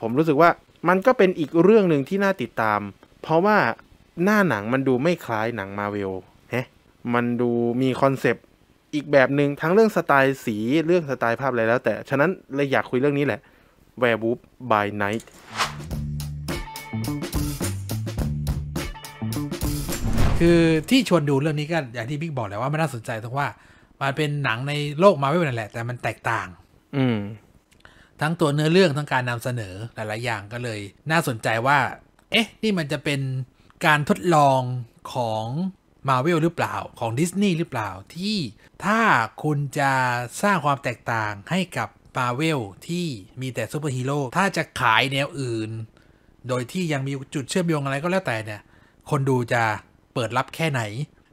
ผมรู้สึกว่ามันก็เป็นอีกเรื่องหนึ่งที่น่าติดตาม เพราะว่าหน้าหนังมันดูไม่คล้ายหนังมาเวลฮะมันดูมีคอนเซปต์อีกแบบหนึง่งทั้งเรื่องสไตล์สีเรื่องสไตล์ภาพอะไรแล้ว แต่ฉะนั้นเลยอยากคุยเรื่องนี้แหละ w e r e w o l f by Night คือที่ชวนดูเรื่องนี้ก็อย่างที่บิ๊กบอกแหละว่ามันน่าสนใจตรงว่า มันเป็นหนังในโลกมาเวลนั่นแหละ แต่มันแตกต่าง อืมทั้งตัวเนื้อเรื่องทั้งการนำเสนอหลายๆอย่างก็เลย น่าสนใจว่า เอ๊ะ นี่มันจะเป็นการทดลองของมาเวลหรือเปล่าของดิสนีย์หรือเปล่าที่ถ้าคุณจะสร้างความแตกต่างให้กับมาเวลที่มีแต่ซูเปอร์ฮีโร่ถ้าจะขายแนวอื่น โดยที่ยังมีจุดเชื่อมโยงอะไรก็แล้วแต่เนี่ย คนดูจะเปิดรับแค่ไหน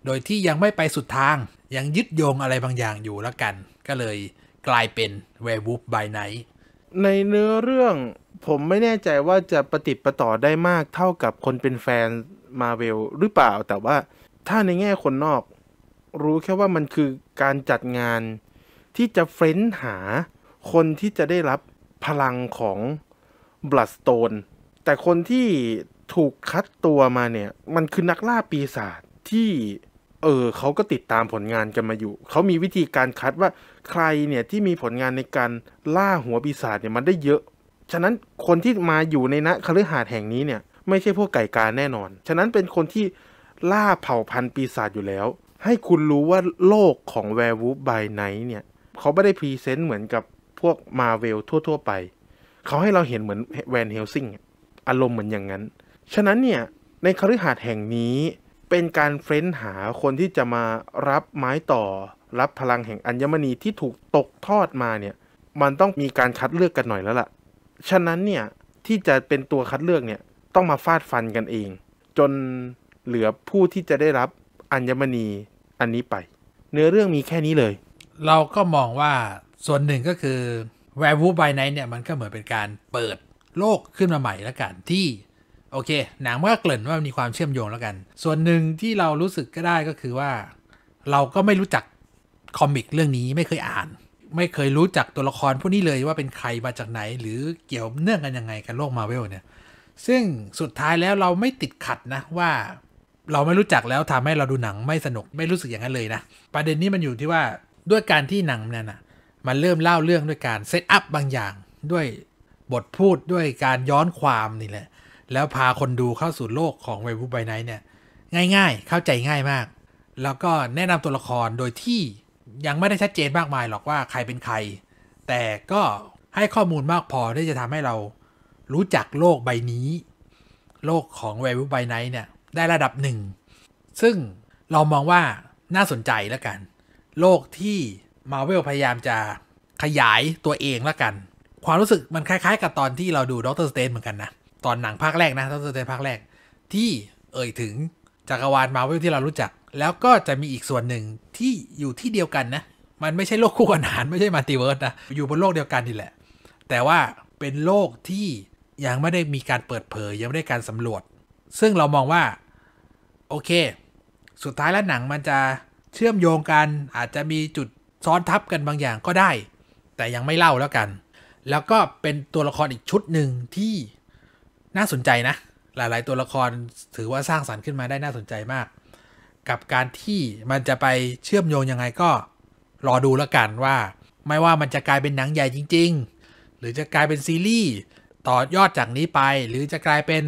โดยที่ยังไม่ไปสุดทางยังยึดโยงอะไรบางอย่างอยู่แล้วกัน ก็เลยกลายเป็นเวบ e w บ l บไนท์ในเนื้อเรื่องผมไม่แน่ใจว่าจะประติดประต่อได้มาก เท่ากับคนเป็นแฟนมาเวลหรือเปล่าแต่ว่าถ้าในแง่คนนอก รู้แค่ว่ามันคือการจัดงานที่จะเฟ้นหา คนที่จะได้รับพลังของบลัสโตนแต่คนที่ถูกคัดตัวมาเนี่ยมันคือนักล่าปีศาจที่เออเขาก็ติดตามผลงานกันมาอยู่เขามีวิธีการคัดว่าใครเนี่ยที่มีผลงานในการล่าหัวปีศาจเนี่ยมันได้เยอะ ฉะนั้นคนที่มาอยู่ในณคฤหาสน์แห่งนี้เนี่ย ไม่ใช่พวกไก่กาแน่นอน ฉะนั้นเป็นคนที่ล่าเผ่าพันธุ์ปีศาจอยู่แล้ว ให้คุณรู้ว่าโลกของแวร์วูฟบายไนท์เนี่ยเขาไม่ได้พรีเซนต์เหมือนกับพวกมาเวลทั่วๆ ไปเขาให้เราเห็นเหมือนแวนเฮลซิงอารมณ์เหมือนอย่างนั้นฉะนั้นเนี่ยในคฤหาสน์แห่งนี้เป็นการเฟ้นหาคนที่จะมารับไม้ต่อรับพลังแห่งอัญมณีที่ถูกตกทอดมาเนี่ยมันต้องมีการคัดเลือกกันหน่อยแล้วล่ะฉะนั้นเนี่ยที่จะเป็นตัวคัดเลือกเนี่ยต้องมาฟาดฟันกันเอง จนเหลือผู้ที่จะได้รับอัญมณีอันนี้ไป เนื้อเรื่องมีแค่นี้เลย เราก็มองว่าส่วนหนึ่งก็คือแวร์วูบายไนเนี่ยมันก็เหมือนเป็นการเปิดโลกขึ้นมาใหม่แล้วกันที่โอเค หนังก็เกริ่นว่ามีความเชื่อมโยงแล้วกัน ส่วนหนึ่งที่เรารู้สึกก็ได้ก็คือว่า เราก็ไม่รู้จักคอมิกเรื่องนี้ไม่เคยอ่าน ไม่เคยรู้จักตัวละครพวกนี้เลยว่าเป็นใครมาจากไหน หรือเกี่ยวเนื่องกัน ยังไงกันโลกมาเวลเนี่ย ซึ่งสุดท้ายแล้วเราไม่ติดขัดนะ ว่าเราไม่รู้จักแล้วทำให้เราดูหนังไม่สนุก ไม่รู้สึกอย่างนั้นเลยนะ ประเด็นนี้มันอยู่ที่ว่าด้วยการที่หนังเนี่ยนะมันเริ่มเล่าเรื่องด้วยการเซตอัพบางอย่าง ด้วยบทพูดด้วยการย้อนความนี่แหละแล้วพาคนดูเข้าสู่โลกของเวบูบายไนเนี่ย ง่ายๆ เข้าใจง่ายมาก แล้วก็แนะนำตัวละครโดยที่ยังไม่ได้ชัดเจนมากมาย หรอกว่าใครเป็นใคร แต่ก็ให้ข้อมูลมากพอที่จะทำให้ เรา รู้จักโลกใบนี้ โลกของเวบูบายไนเนี่ย ได้ระดับหนึ่งซึ่งเรามองว่าน่าสนใจแล้วกัน โลกที่มาเวลพยายามจะขยายตัวเองแล้วกัน ความรู้สึกมันคล้ายๆ กับตอนที่เราดูด็อกเตอร์สเตนเหมือนกันนะตอนหนังภาคแรกนะตอนสเตนภาคแรก ที่เอ่ยถึงจักรวาลมาเวลที่เรารู้จัก แล้วก็จะมีอีกส่วนหนึ่งที่อยู่ที่เดียวกันนะ มันไม่ใช่โลกคู่ขนานไม่ใช่มัลติเวิร์สนะอยู่บนโลกเดียวกันนี่แหละ แต่ว่าเป็นโลกที่ยังไม่ได้มีการเปิดเผยยังไม่ได้การสำรวจ ซึ่งเรามองว่า โอเค สุดท้ายแล้วหนังมันจะเชื่อมโยงกัน อาจจะมีจุดซ้อนทับกันบางอย่างก็ได้ แต่ยังไม่เล่าแล้วกัน แล้วก็เป็นตัวละครอีกชุดหนึ่งที่น่าสนใจนะ หลาย ๆ ตัวละครถือว่าสร้างสารรค์ขึ้นมาได้น่าสนใจมาก กับการที่มันจะไปเชื่อมโยงยังไงก็ รอดูแล้วกันว่าไม่ว่ามันจะกลายเป็นหนังใหญ่จริง ๆ หรือจะกลายเป็นซีรีส์ต่อยอดจากนี้ไป หรือจะกลายเป็น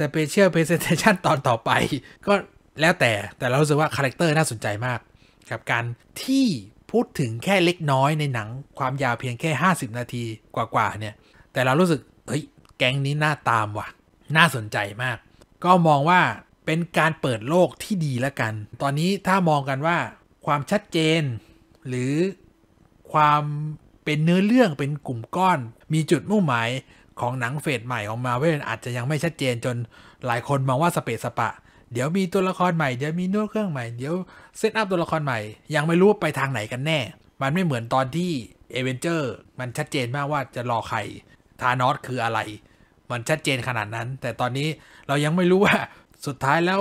สเปเชียลเพรสเนเทชันตอนต่อไป ก็แล้วแต่แต่เราสึกว่าคาแรคเตอร์น่าสนใจมาก กับการที่พูดถึงแค่เล็กน้อยในหนังความยาวเพียงแค่ 50 นาทีกว่า ๆ เนี่ยแต่เรารู้สึกเฮ้ยแก๊งนี้น่าตามว่ะ น่าสนใจมาก ก็มองว่าเป็นการเปิดโลกที่ดีแล้วกัน ตอนนี้ถ้ามองกันว่า ความชัดเจนหรือความเป็นเนื้อเรื่องเป็นกลุ่มก้อน มีจุดมุ่งหมายของหนังเฟสใหม่ของมาเวลอาจจะยังไม่ชัดเจนจนหลายคนมองว่าสเปซสปะ เดี๋ยวมีตัวละครใหม่ เดี๋ยวมีนู่นเครื่องใหม่ เดี๋ยวเซตอัพตัวละครใหม่ยังไม่รู้ไปทางไหนกันแน่ มันไม่เหมือนตอนที่เอเวนเจอร์มันชัดเจนมากว่าจะรอใครทานอสคืออะไรมันชัดเจนขนาดนั้น แต่ตอนนี้เรายังไม่รู้ว่าสุดท้ายแล้ว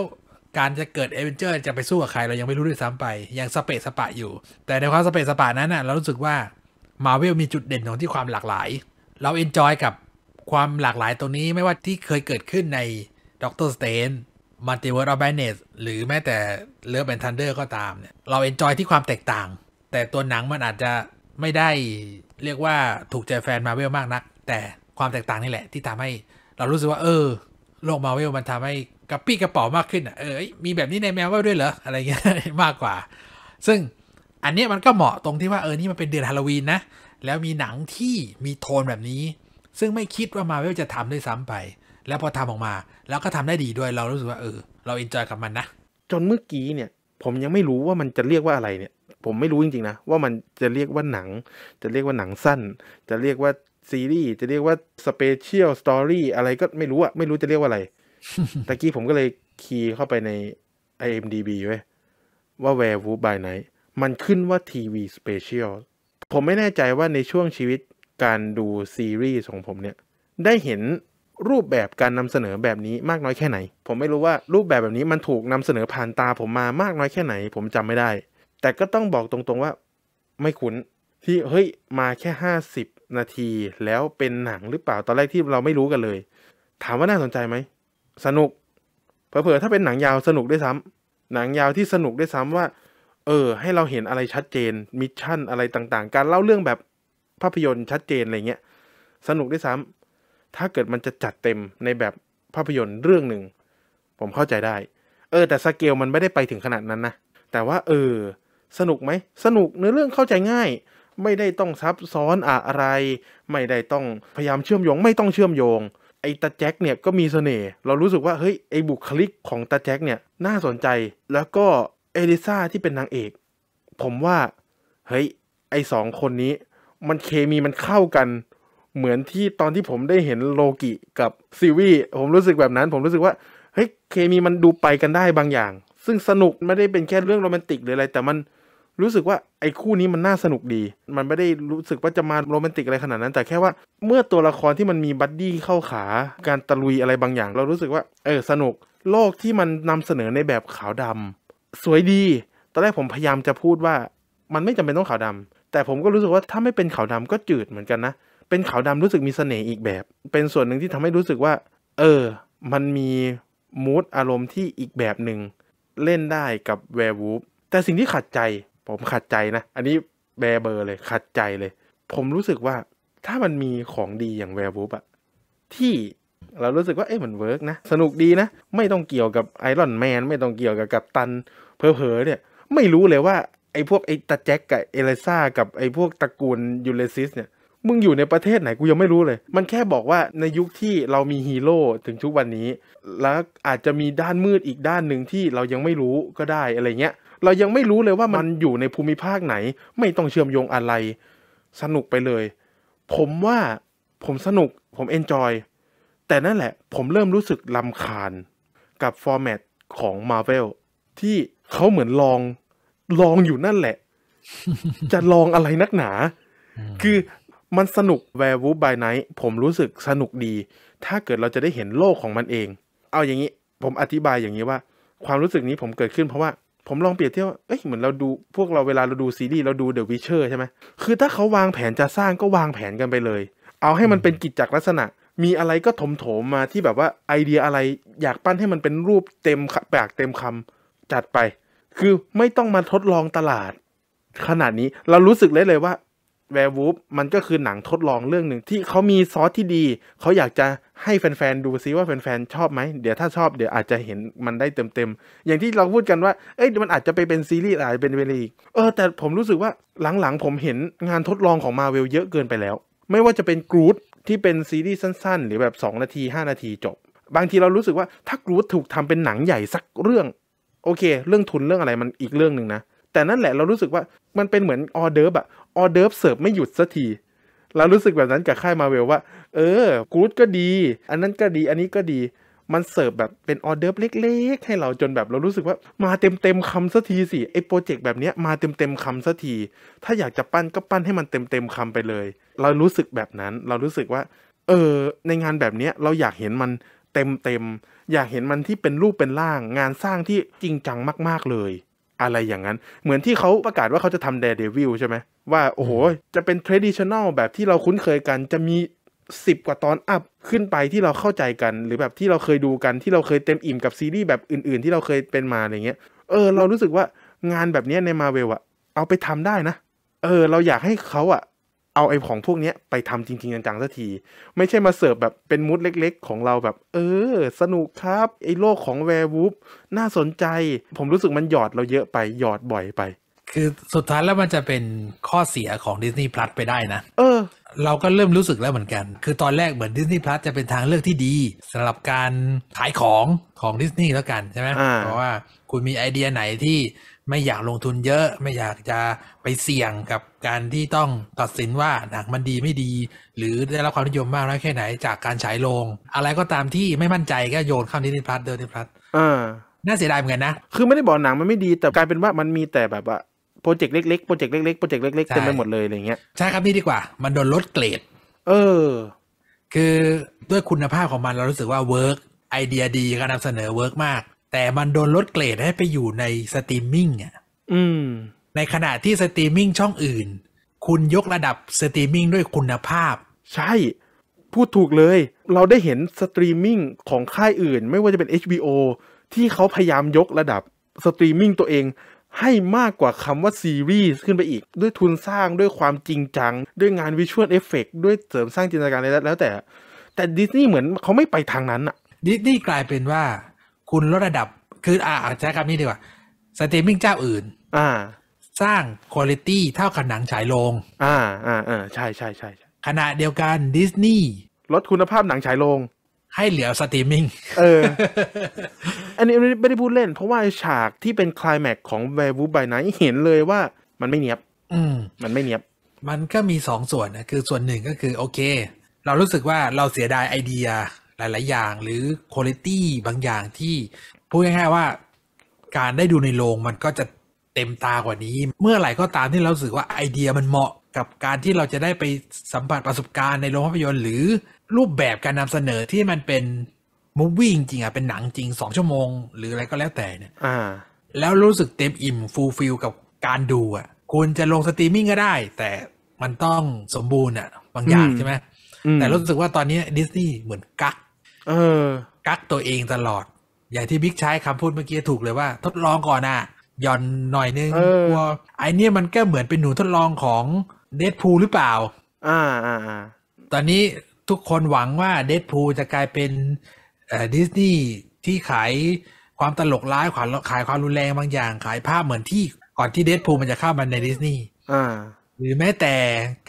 การจะเกิดเอเวนเจอร์จะไปสู้กับใคร เรายังไม่รู้ด้วยซ้ำไปยังสเปซสปะอยู่ แต่ในความสเปซสปะนั้นน่ะเรารู้สึกว่ามาเวลมีจุดเด่นของที่ความหลากหลาย เราเอนจอยกับความหลากหลายตรงนี้ไม่ว่าที่เคยเกิดขึ้นในด็อกเตอร์สเตนมัลติเวิร์สออฟแบนเนสหรือแม้แต่เลิฟแอนทันเดอร์ก็ตามเนี่ยเราเอนจอยที่ความแตกต่าง แต่ตัวหนังมันอาจจะไม่ได้เรียกว่าถูกใจแฟนมาเวลมากนัก แต่ความแตกต่างนี่แหละ ที่ทำให้ เรารู้สึกว่าเออ โลกมาเวลมันทำให้กระปี้กระเป๋ามากขึ้นอ่ะเออมีแบบนี้ในแมวเวลด้วยเหรออะไรเงี้ยมากกว่า ซึ่งอันนี้มันก็เหมาะตรงที่ว่าเออนี่มันเป็นเดือนฮาโลวีนนะแล้วมีหนังที่มีโทนแบบนี้ ซึ่งไม่คิดว่ามาเวลจะทำด้วยซ้ำไป แล้วพอทำออกมาแล้วก็ทำได้ดีด้วยเรารู้สึกว่าเออ เราเอนจอยกับมันนะจนเมื่อกี้เนี่ยผมยังไม่รู้ว่ามันจะเรียกว่าอะไรเนี่ย ผมไม่รู้จริงๆนะว่ามันจะเรียกว่าหนัง จะเรียกว่าหนังสั้น จะเรียกว่าซีรีส์จะเรียกว่าสเปเชียลสตอรี่อะไรก็ไม่รู้อะไม่รู้จะเรียกว่าอะไร ตะกี้ผมก็เลยคีย์เข้าไปใน IMDB ไว้ว่า w e r e w o บา by Night มันขึ้นว่าทีวีสเปเชียลผมไม่แน่ใจว่าในช่วงชีวิตการดูซีรีส์ของผมเนี่ย ได้เห็นรูปแบบการนำเสนอแบบนี้มากน้อยแค่ไหน ผมไม่รู้ว่ารูปแบบแบบนี้มันถูกนำเสนอผ่านตาผมมามากน้อยแค่ไหน ผมจำไม่ได้ แต่ก็ต้องบอกตรงๆว่าไม่คุ้นที่เฮ้ยมาแค่ห้าสิบนาทีแล้วเป็นหนังหรือเปล่าตอนแรกที่เราไม่รู้กันเลย ถามว่าน่าสนใจไหมสนุก เผ่อๆถ้าเป็นหนังยาวสนุกด้วยซ้ำ หนังยาวที่สนุกด้วยซ้ำว่าเออให้เราเห็นอะไรชัดเจนมิชชั่นอะไรต่างๆการเล่าเรื่องแบบภาพยนตร์ชัดเจนอะไรเงี้ยสนุกด้วยซ้ำ ถ้าเกิดมันจะจัดเต็มในแบบภาพยนตร์เรื่องหนึ่งผมเข้าใจได้ เออแต่สเกลมันไม่ได้ไปถึงขนาดนั้นนะแต่ว่าเออสนุกไหมสนุกเนื้อเรื่องเข้าใจง่ายไม่ได้ต้องซับซ้อนอะไร ไม่ได้ต้องพยายามเชื่อมโยง ไม่ต้องเชื่อมโยงไอ้ตาแจ็คเนี่ยก็มีเสน่ห์เรารู้สึกว่าเฮ้ยไอ้บุคลิกของตาแจ็คเนี่ยน่าสนใจแล้วก็เอลิซาที่เป็นนางเอกผมว่าเฮ้ยไอ้สองคนนี้ มันเคมีมันเข้ากันเหมือนที่ตอนที่ผมได้เห็นโลกิกับซีวีผมรู้สึกแบบนั้น ผมรู้สึกว่าเฮ้ยเคมีมันดูไปกันได้บางอย่าง ซึ่งสนุกไม่ได้เป็นแค่เรื่องโรแมนติกหรืออะไรแต่มันรู้สึกว่าไอ้คู่นี้มันน่าสนุกดี มันไม่ได้รู้สึกว่าจะมาโรแมนติกอะไรขนาดนั้น แต่แค่ว่า เมื่อตัวละครที่มันมีบัดดี้เข้าขาการตะลุยอะไรบางอย่าง เรารู้สึกว่าเออสนุก โลกที่มันนำเสนอในแบบขาวดำ สวยดีตอนแรกผมพยายามจะพูดว่า มันไม่จำเป็นต้องขาวดำ แต่ผมก็รู้สึกว่าถ้าไม่เป็นขาวดาก็จืดเหมือนกันนะ เป็นขาวดารู้สึกมีเสน่ห์อีกแบบ เป็นส่วนหนึ่งที่ทำให้รู้สึกว่า เออมันมีมูดอารมณ์ที่อีกแบบหนึ่งเล่นได้กับแวร์วูฟแต่สิ่งที่ขัดใจผมขัดใจนะ อันนี้แบเบอร์เลย ขัดใจเลย ผมรู้สึกว่าถ้ามันมีของดีอย่างแวร์ุ๊ฟอะที่เรารู้สึกว่าเอ๊ะมันเวิร์กนะ สนุกดีนะ ไม่ต้องเกี่ยวกับไอรอนแมนไม่ต้องเกี่ยวกับกัปตันเพอเพอเนี่ยไม่รู้เลยว่า ไอพวกไอตาแจ็คกับเอลิซากับไอพวกตระกูลยูเลซิสเนี่ยมึงอยู่ในประเทศไหนกูยังไม่รู้เลย มันแค่บอกว่าในยุคที่เรามีฮีโร่ถึงทุกวันนี้ แล้วอาจจะมีด้านมืดอีกด้านหนึ่งที่เรายังไม่รู้ก็ได้อะไรเงี้ยเรายังไม่รู้เลยว่ามันอยู่ในภูมิภาคไหน ไม่ต้องเชื่อมโยงอะไร สนุกไปเลย ผมว่าผมสนุก ผมเอนจอยแต่นั่นแหละ ผมเริ่มรู้สึกลำคาญกับฟอร์แมตของ Marvel ที่เขาเหมือนลอง ลองอยู่นั่นแหละ จะลองอะไรนักหนา คือมันสนุกแวร์วูบายไนท์ผมรู้สึกสนุกดี ถ้าเกิดเราจะได้เห็นโลกของมันเอง เอาอย่างนี้ ผมอธิบายอย่างนี้ว่า ความรู้สึกนี้ผมเกิดขึ้นเพราะว่าผมลองเปรียบเทียบเอ้ย เหมือนเราดู พวกเราเวลาเราดูซีรีส์เราดูเดอะวิเชอร์ใช่ไหม คือถ้าเขาวางแผนจะสร้างก็วางแผนกันไปเลย เอาให้มันเป็นกิจจลักษณะ มีอะไรก็ถมโถมมาที่แบบว่าไอเดียอะไรอยากปั้นให้มันเป็นรูปเต็มปากเต็มคำจัดไป คือไม่ต้องมาทดลองตลาดขนาดนี้ เรารู้สึกเลยเลยว่าแวร์วูฟมันก็คือหนังทดลองเรื่องหนึ่งที่เขามีซอสที่ดีเขาอยากจะให้แฟนๆดูซิว่าแฟนๆชอบไหมเดี๋ยวถ้าชอบเดี๋ยวอาจจะเห็นมันได้เต็มๆ อย่างที่เราพูดกันว่าเอ้ยมันอาจจะไปเป็นซีรีส์อาจจะเป็นเวลีเออแต่ผมรู้สึกว่าหลังๆ ผมเห็นงานทดลองของมาเวลเยอะเกินไปแล้ว ไม่ว่าจะเป็นกรูดที่เป็นซีรีส์สั้นๆหรือแบบ 2 นาที 5 นาทีจบ บางทีเรารู้สึกว่าถ้ากรูดถูกทำเป็นหนังใหญ่สักเรื่องโอเค เรื่องทุนเรื่องอะไรมันอีกเรื่องหนึ่งนะแต่นั่นแหละเรารู้สึกว่ามันเป็นเหมือนออเดิร์ฟอะออเดิร์ฟเสิร์ฟไม่หยุดสักทีเรารู้สึกแบบนั้นกับค่ายมาเวลว่า เออกู๊ดก็ดี อันนั้นก็ดี อันนี้ก็ดี มันเสิร์ฟแบบเป็นออเดิร์ฟเล็ก ๆ ให้เราจนแบบเรารู้สึกว่ามาเต็มๆคำสักทีสิไอ้โปรเจกต์แบบนี้มาเต็มๆคำสักทีถ้าอยากจะปั้นก็ปั้นให้มันเต็มๆคำไปเลย เรารู้สึกแบบนั้นเรารู้สึกว่า เออในงานแบบนี้เราอยากเห็นมันเต็มๆอยากเห็นมันที่เป็นรูปเป็นร่าง งานสร้างที่จริงจังมาก ๆเลยอะไรอย่างนั้นเหมือนที่เขาประกาศว่าเขาจะทำเดเดวิลใช่ไหมว่าโอ้โห จะเป็น traditional แบบที่เราคุ้นเคยกันจะมีสิบกว่าตอนอัพขึ้นไปที่เราเข้าใจกัน หรือแบบที่เราเคยดูกันที่เราเคยเต็มอิ่มกับซีรีส์แบบอื่นๆ ที่เราเคยเป็นมาอะไรเงี้ยเออ เรารู้สึกว่างานแบบนี้ในมาเวลอะเอาไปทำได้นะ เออ เราอยากให้เขาอะเอาไอ้ของพวกนี้ไปทำจริง ๆ จังๆสักที ไม่ใช่มาเสิร์ฟแบบเป็นมูดเล็ก ๆ ของเราแบบ เออ สนุกครับ ไอ้โลกของแวร์วูฟน่าสนใจผมรู้สึกมันหยอดเราเยอะไปหยอดบ่อยไป คือสุดท้ายแล้วมันจะเป็นข้อเสียของ Disney Plus ไปได้นะ เออ เราก็เริ่มรู้สึกแล้วเหมือนกัน คือตอนแรกเหมือน Disney Plus จะเป็นทางเลือกที่ดีสำหรับการขายของของดิสนีย์แล้วกันใช่ไหมเพราะว่า คุณมีไอเดียไหนที่ไม่อยากลงทุนเยอะ ไม่อยากจะไปเสี่ยงกับการที่ต้องตัดสินว่าหนังมันดีไม่ดี หรือได้รับความนิยมมากน้อยแค่ไหน จากการฉายโรงอะไรก็ตามที่ไม่มั่นใจก็โยนเข้านิยิพัสเดินดิสนพัฒน์น่าเสียดายเหมือนกันนะคือไม่ได้บอกหนังมันไม่ดี แต่กลายเป็นว่ามันมีแต่แบบว่าโปรเจกต์เล็ก ๆ โปรเจกต์เล็ก ๆ โปรเจกต์เล็ก ๆ เต็มไปหมดเลยอะไรเงี้ยใช่ครับนี่ดีกว่ามันโดนลดเกรดเออคือด้วยคุณภาพของมันเรารู้สึกว่าเวิร์กไอเดียดีการนำเสนอเวิร์กมากแต่มันโดนลดเกรดให้ไปอยู่ในสตรีมมิ่งอ่ะในขณะที่สตรีมมิ่งช่องอื่น คุณยกระดับสตรีมมิ่งด้วยคุณภาพ ใช่ พูดถูกเลย เราได้เห็นสตรีมมิ่งของค่ายอื่น ไม่ว่าจะเป็น HBO ที่เขาพยายามยกระดับสตรีมมิ่งตัวเองให้มากกว่าคำว่าซีรีส์ขึ้นไปอีก ด้วยทุนสร้างด้วยความจริงจัง ด้วยงานวิชวลเอฟเฟกด้วยเสริมสร้างจินตนาการอะไรแล้วแต่ แต่ดิสนีย์เหมือนเขาไม่ไปทางนั้นอะดิสนีย์กลายเป็นว่าคุณลดระดับคืออ่าใช้คำนี้ดีกว่า สตรีมมิ่งเจ้าอื่นอ่า สร้างคุณภาพเท่ากับหนังฉายโรง อ่าอ่าอ่าใช่ใช่ใช่ขณะเดียวกันดิสนีย์ลดคุณภาพหนังฉายโรง ให้เหลือสตรีมมิ่งเอออันนี้ไม่ได้พูดเล่น เพราะว่าฉากที่เป็นคลายแม็กของแวร์วูบายไนเห็นเลยว่ามันไม่เนียบอืมมันไม่เนียบ มันก็มีสองส่วนนะคือส่วนหนึ่งก็คือโอเค เรารู้สึกว่าเราเสียดายไอเดียหลาย ๆ อย่างหรือคุณภาพบางอย่างที่พูดง่าย ๆ ว่าการได้ดูในโรงมันก็จะเต็มตากว่านี้ เมื่อไหร่ก็ตามที่เราสึกว่าไอเดียมันเหมาะกับการที่เราจะได้ไปสัมผัสประสบการณ์ในโรงภาพยนตร์ หรือรูปแบบการนำเสนอที่มันเป็นมูฟวี่จริงอ่ะเป็นหนังจริงสองชั่วโมงหรืออะไรก็แล้วแต่เนี่ยแล้วรู้สึกเต็มอิ่มฟูลฟิลกับการดูอ่ะคุณจะลงสตรีมมิ่งก็ได้ แต่มันต้องสมบูรณ์อ่ะบางอย่างใช่ไหมแต่รู้สึกว่าตอนนี้ดิสนีย์เหมือนกักเออกักตัวเองตลอด อย่างที่บิ๊กใช้คำพูดเมื่อกี้ถูกเลยว่าทดลองก่อนอ่ะ ย่อนหน่อยนึง กลัวไอเนี้ยมันก็เหมือนเป็นหนูทดลองของเดดพูลหรือเปล่าอ่าอ่าตอนนี้ทุกคนหวังว่าเดดพูลจะกลายเป็นดิสนีย์ที่ขายความตลกร้ายขายขายความรุนแรงบางอย่าง ขายภาพเหมือนที่ก่อนที่เดดพูลมันจะเข้ามาในดิสนีย์หรือแม้แต่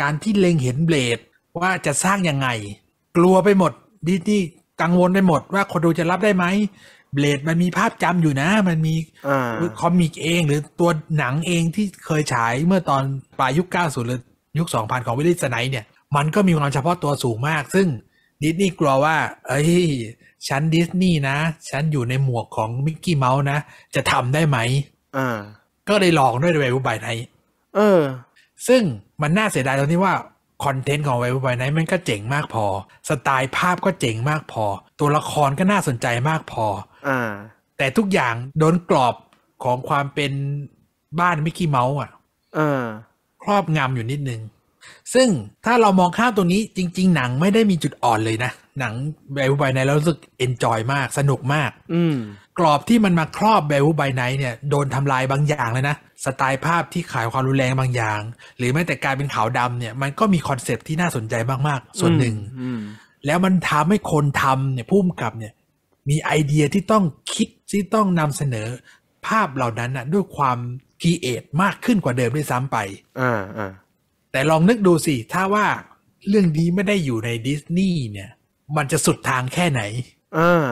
การที่เล็งเห็นเบลดว่าจะสร้างยังไง กลัวไปหมดดิสนีย์กังวลไปหมดว่าคนดูจะรับได้ไหมเบลดมันมีภาพจำอยู่นะ มันมีคอมิกเอง หรือตัวหนังเองที่เคยฉายเมื่อตอนปลายยุค 90 หรือ ยุค2000ของวิลลิสไนเนี่ยมันก็มีความเฉพาะตัวสูงมาก ซึ่ง ดิสนีย์กลัวว่า เอ้ยฉันดิสนีย์นะ ฉันอยู่ในหมวกของมิกกี้เมาส์นะ จะทำได้ไหมก็เลยลองด้วยเว็บบายไทยเออ ซึ่งมันน่าเสียดายตรงที่ว่าคอนเทนต์ของไวไวไนท์มันก็เจ๋งมากพอ สไตล์ภาพก็เจ๋งมากพอ ตัวละครก็น่าสนใจมากพออแต่ทุกอย่างโดนกรอบของความเป็นบ้านมิกกี้เมาส์อ่ะครอบงำอยู่นิดนึง ซึ่งถ้าเรามองข้ามตัวนี้จริงๆ หนังไม่ได้มีจุดอ่อนเลยนะ หนังไวไวไนท์แล้วรู้สึกเอนจอยมากสนุกมาก อืกรอบที่มันมาครอบแบลูไบไนเนี่ยโดนทำลายบางอย่างเลยนะสไตล์ภาพที่ขายความรุนแรงบางอย่าง หรือแม้แต่การเป็นขาวดำเนี่ย มันก็มีคอนเซปที่น่าสนใจมาก ๆ ส่วนหนึ่งแล้วมันทำให้คนทำเนี่ยพุ่มกับเนี่ย มีไอเดียที่ต้องคิดที่ต้องนำเสนอ ภาพเหล่านั้นนะด้วยความคีเอทมากขึ้นกว่าเดิมด้วยซ้ำไปอ่าอ่แต่ลองนึกดูสิถ้าว่าเรื่องนี้ไม่ได้อยู่ในดิสนีย์เนี่ย มันจะสุดทางแค่ไหนอ่า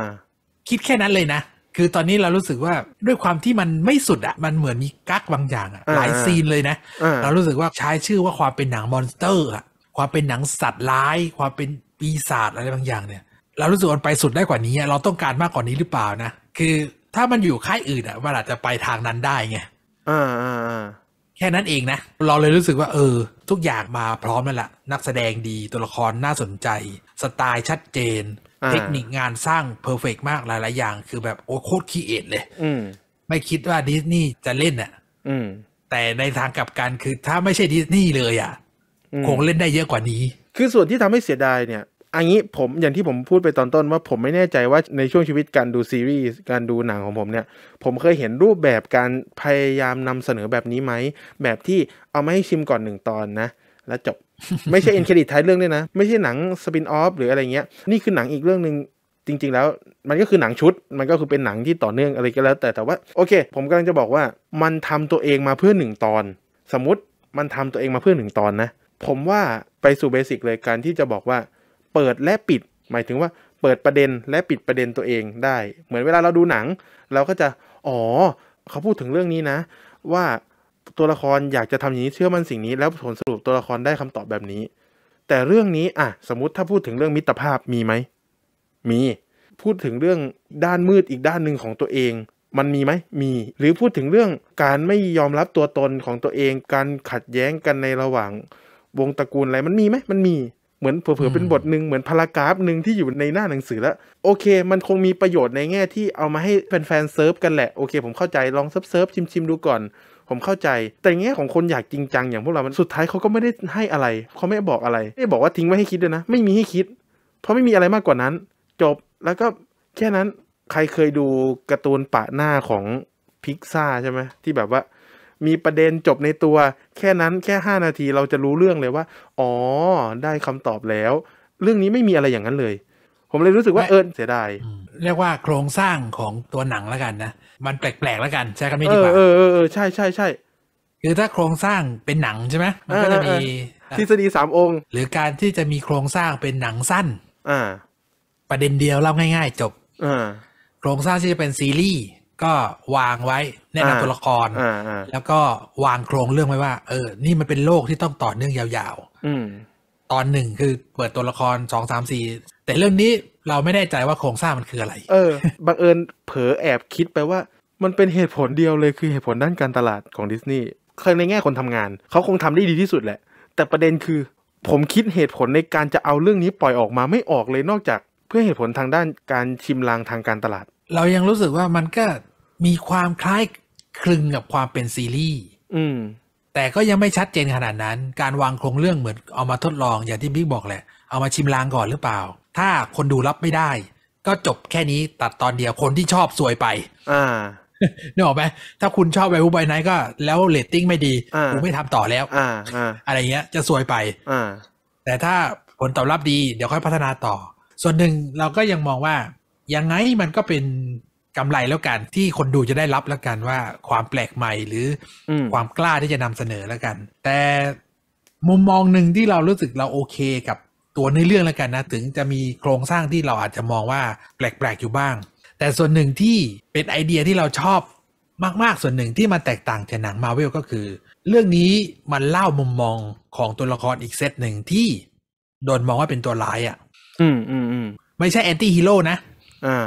คิดแค่นั้นเลยนะคือตอนนี้เรารู้สึกว่าด้วยความที่มันไม่สุดอะมันเหมือนมีกั๊กบางอย่างอะหลายซีนเลยนะเรารู้สึกว่าใช้ชื่อว่าความเป็นหนังมอนสเตอร์อะความเป็นหนังสัตว์ร้าย ความเป็นปีศาจอะไรบางอย่างเนี่ย เรารู้สึกมันไปสุดได้กว่านี้เราต้องการมากกว่านี้หรือเปล่านะคือถ้ามันอยู่ค่ายอื่นอะมันอาจจะไปทางนั้นได้ไงอ่าแค่นั้นเองนะ เราเลยรู้สึกว่า เออ ทุกอย่างมาพร้อมแล้วล่ะนักแสดงดีตัวละครน่าสนใจ สไตล์ชัดเจนเทคนิคงานสร้างเพอร์เฟกมาก หลายๆอย่าง คือแบบโอ้โคตรคีเอทเลยไม่คิดว่าดิสนีย์จะเล่นอ่ะแต่ในทางกลับกันคือถ้าไม่ใช่ดิสนีย์เลยอ่ะคงเล่นได้เยอะกว่านี้ คือส่วนที่ทำให้เสียดายเนี่ยอันนี้ผมอย่างที่ผมพูดไปตอนต้นว่าผมไม่แน่ใจว่าในช่วงชีวิตการดูซีรีส์การดูหนังของผมเนี่ย ผมเคยเห็นรูปแบบการพยายามนำเสนอแบบนี้ไหม แบบที่เอามาให้ชิมก่อนหนึ่งตอนนะแล้วจบ ไม่ใช่เอ็นเครดิตท้ายเรื่องด้วยนะ ไม่ใช่หนังสปินออฟหรืออะไรเงี้ยนี่คือหนังอีกเรื่องหนึ่งจริง ๆ แล้ว มันก็คือหนังชุด มันก็คือเป็นหนังที่ต่อเนื่องอะไรก็แล้ว แต่แต่ว่าโอเค ผมกำลังจะบอกว่า มันทำตัวเองมาเพื่อหนึ่งตอน สมมติมันทำตัวเองมาเพื่อหนึ่งตอนนะผมว่าไปสู่เบสิกเลยการที่จะบอกว่า เปิดและปิด หมายถึงว่าเปิดประเด็นและปิดประเด็นตัวเองได้ เหมือนเวลาเราดูหนังเราก็จะอ๋อเขาพูดถึงเรื่องนี้นะ ว่าตัวละครอยากจะทำอย่างนี้เชื่อมันสิ่งนี้แล้วผลสรุปตัวละครได้คำตอบแบบนี้ แต่เรื่องนี้อ่ะสมมติถ้าพูดถึงเรื่องมิตรภาพมีไหม มี พูดถึงเรื่องด้านมืดอีกด้านหนึ่งของตัวเอง มันมีไหมมี หรือพูดถึงเรื่องการไม่ยอมรับตัวตนของตัวเองการขัดแย้งกันในระหว่างวงตระกูลอะไร มันมีไหมมันมี เหมือนเผื่อเป็นบทหนึ่งเหมือนพารากราฟหนึ่งที่อยู่ในหน้าหนังสือแล้วโอเค มันคงมีประโยชน์ในแง่ที่เอามาให้แฟนๆเซิร์ฟกันแหละโอเค ผมเข้าใจลองเซิร์ฟเซิร์ฟชิมชิมดูก่อนผมเข้าใจ แต่เงี้ยของคนอยากจริงจังอย่างพวกเรา มันสุดท้ายเขาก็ไม่ได้ให้อะไร เขาไม่บอกอะไรไม่ได้บอกว่าทิ้งไว้ให้คิดด้วยนะ ไม่มีให้คิด เพราะไม่มีอะไรมากกว่านั้น จบ แล้วก็แค่นั้นใครเคยดูการ์ตูนปะหน้าของพิกซ่าใช่ไหม ที่แบบว่ามีประเด็นจบในตัว แค่นั้นแค่ 5 นาทีเราจะรู้เรื่องเลยว่า อ๋อ ได้คำตอบแล้ว เรื่องนี้ไม่มีอะไรอย่างนั้นเลย ผมเลยรู้สึกว่าเออเสียดาย เรียกว่าโครงสร้างของตัวหนังแล้วกันนะมันแปลกๆแล้วกันใช้คำนี้ดีกว่าเออเออใช่ใช่ใช่คือถ้าโครงสร้างเป็นหนังใช่ไหมมันก็จะมี ทฤษฎีสามองค์ หรือการที่จะมีโครงสร้างเป็นหนังสั้นอ่าประเด็นเดียวเล่าง่าย ๆ จบอโครงสร้างที่จะเป็นซีรีส์ก็วางไว้แนะนำตัวละครแล้วก็วางโครงเรื่องไว้ว่า เออนี่มันเป็นโลกที่ต้องต่อเนื่องยาวๆตอนหนึ่งคือเปิดตัวละครสองสามสี่แต่เรื่องนี้เราไม่แน่ใจว่าโครงสร้างมันคืออะไร เออบังเอิญเผลอแอบคิดไปว่า มันเป็นเหตุผลเดียวเลยคือเหตุผลด้านการตลาดของดิสนีย์คือในแง่คนทำงาน เขาคงทำได้ดีที่สุดแหละ แต่ประเด็นคือ ผมคิดเหตุผลในการจะเอาเรื่องนี้ปล่อยออกมาไม่ออกเลยนอกจาก เพื่อเหตุผลทางด้านการชิมลางทางการตลาด เรายังรู้สึกว่ามันก็มีความคล้ายคลึงกับความเป็นซีรีส์อืมแต่ก็ยังไม่ชัดเจนขนาดนั้น การวางโครงเรื่องเหมือนเอามาทดลองอย่างที่บิ๊กบอกแหละ เอามาชิมลางก่อนหรือเปล่า ถ้าคนดูรับไม่ได้ ก็จบแค่นี้ตัดตอนเดียวคนที่ชอบสวยไป อ่านึกออกไหมถ้าคุณชอบไวบูไบไนก็แล้วเลตติ้งไม่ดีกูไม่ทำต่อแล้วออะไรเงี้ยจะสวยไปอแต่ถ้าผลตอบรับดี เดี๋ยวค่อยพัฒนาต่อ ส่วนหนึ่งเราก็ยังมองว่ายังไงมันก็เป็นกำไรแล้วกันที่คนดูจะได้รับแล้วกันว่า ความแปลกใหม่หรือความกล้าที่จะนำเสนอแล้วกัน แต่มุมมองหนึ่งที่เรารู้สึกเราโอเคกับตัวเนื้อเรื่องแล้วกันนะถึงจะมีโครงสร้างที่เราอาจจะมองว่าแปลกๆอยู่บ้าง แต่ส่วนหนึ่งที่เป็นไอเดียที่เราชอบมากๆส่วนหนึ่งที่มันแตกต่างจากหนังมาเวลก็คือ เรื่องนี้มันเล่ามุมมองของตัวละครอีกเซตหนึ่งที่โดนมองว่าเป็นตัวร้ายอะ่ะ อืมอืมอืมไม่ใช่แอนตี้ฮีโร่นะอ่า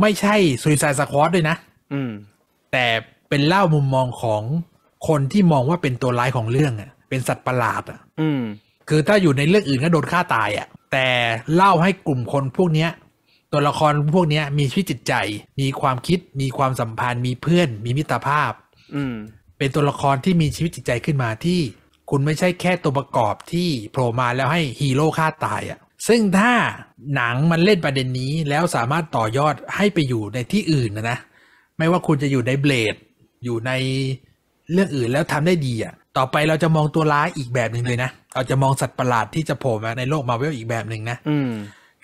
ไม่ใช่ซูซายสควอตด้วยนะแต่เป็นเล่ามุมมองของคนที่มองว่าเป็นตัวร้ายของเรื่องอ่ะเป็นสัตว์ประหลาดอ่ะคือถ้าอยู่ในเรื่องอื่น ก็โดนฆ่าตายอ่ะแต่เล่าให้กลุ่มคนพวกเนี้ย ตัวละครพวกเนี้ยมีชีวิตจิตใจมีความคิดมีความสัมพันธ์มีเพื่อน มีมิตรภาพ อืเป็นตัวละครที่มีชีวิตจิตใจขึ้นมาที่คุณไม่ใช่แค่ตัวประกอบที่โผล่มาแล้วให้ฮีโร่ฆ่าตายอ่ะซึ่งถ้าหนังมันเล่นประเด็นนี้แล้วสามารถต่อยอดให้ไปอยู่ในที่อื่นนะนะไม่ว่าคุณจะอยู่ในเบลดอยู่ในเรื่องอื่นแล้วทำได้ดีอ่ะต่อไปเราจะมองตัวร้ายอีกแบบหนึ่งเลยนะเราจะมองสัตว์ประหลาดที่จะโผล่มาในโลกมาเวลอีกแบบหนึ่งนะอื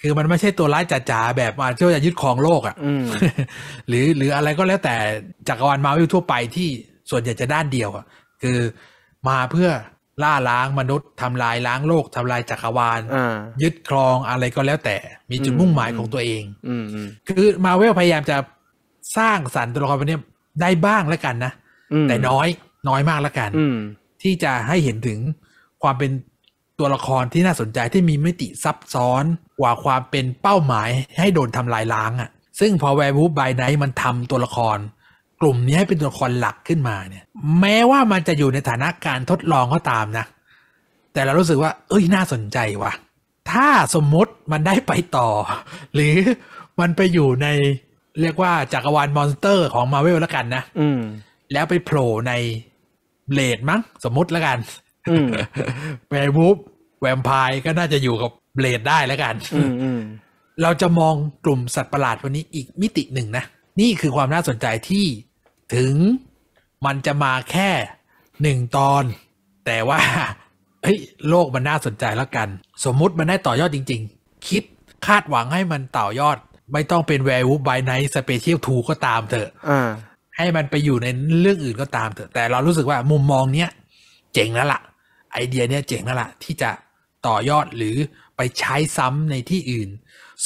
คือมันไม่ใช่ตัวร้ายจ๋าๆแบบมาเจ้าจะยึดครองโลกอ่ะหรือหรืออะไรก็แล้วแต่จักรวาลมาเวลทั่วไปที่ส่วนใหญ่จะด้านเดียวอ่ะคือมาเพื่อล่าล้างมนุษย์ทำลายล้างโลกทำลายจักรวาลยึดครองอะไรก็แล้วแต่มีจุดมุ่งหมายของตัวเองคือมาเวลพยายามจะสร้างสรรค์ตัวละครนี้ได้บ้างแล้วกันนะแต่น้อยน้อยมากแล้วกันที่จะให้เห็นถึงความเป็นตัวละครที่น่าสนใจที่มีมิติซับซ้อนกว่าความเป็นเป้าหมายให้โดนทำลายล้างอะ่ะ ซึ่งพอแวร์บูบายไนท์มันทำตัวละครกลุ่มนี้ให้เป็นตัวละครหลักขึ้นมาเนี่ย แม้ว่ามันจะอยู่ในฐานะการทดลองก็ตามนะ แต่เรารู้สึกว่า เอ้ยน่าสนใจว่ะ ถ้าสมมติมันได้ไปต่อ หรือมันไปอยู่ใน เรียกว่าจักรวาลมอนสเตอร์ของมาเวลแล้วกันนะอืแล้วไปโผล่ในเบลดมั้ง สมมติแล้วกันแวร์วูฟแวมไพร์ก็น่าจะอยู่กับเบลดได้แล้วกันเราจะมองกลุ่มสัตว์ประหลาดวันนี้อีกมิติหนึ่งนะนี่คือความน่าสนใจที่ถึงมันจะมาแค่หนึ่งตอน แต่ว่าเฮ้ยโลกมันน่าสนใจแล้วกัน สมมุติมันได้ต่อยอดจริง ๆ คิดคาดหวังให้มันต่อยอด ไม่ต้องเป็นแวร์วูบไบไนท์สเปเชียลทูก็ตามเถอะอให้มันไปอยู่ในเรื่องอื่นก็ตามเถอะแต่เรารู้สึกว่ามุมมองเนี้ยเจ๋งแล้วละ่ะ ไอเดียเนี้ยเจ๋งแล้วละ่ะ ที่จะต่อยอดหรือไปใช้ซ้ำในที่อื่น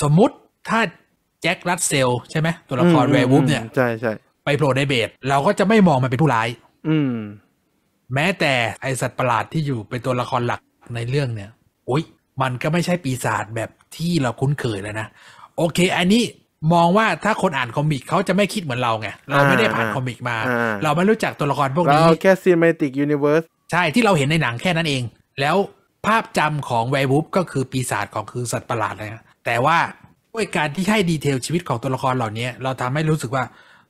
สมมุติถ้าแจ็ครัสเซลใช่ไหมตัวละครแวร์วูฟเนี่ยใช่ใช่ไปโผล่ในเบสเราก็จะไม่มองมันเป็นผู้ร้าย อืมแม้แต่ไอสัตว์ประหลาดที่อยู่เป็นตัวละครหลักในเรื่องเนี่ยอุยมันก็ไม่ใช่ปีศาจแบบที่เราคุ้นเคยแล้วนะ โอเค อันนี้มองว่าถ้าคนอ่านคอมิกเขาจะไม่คิดเหมือนเราไง เราไม่ได้ผ่านคอมิกมา เราไม่รู้จักตัวละครพวกนี้เราแค่ซีนเมติกยูนิเวิร์สใช่ที่เราเห็นในหนังแค่นั้นเอง แล้วภาพจำของไวุูปก็คือปีศาจของคือสัตว์ประหลาดนะแต่ว่าด้วยการที่ให้ดีเทลชีวิตของตัวละครเหล่านี้เราทำให้รู้สึกว่า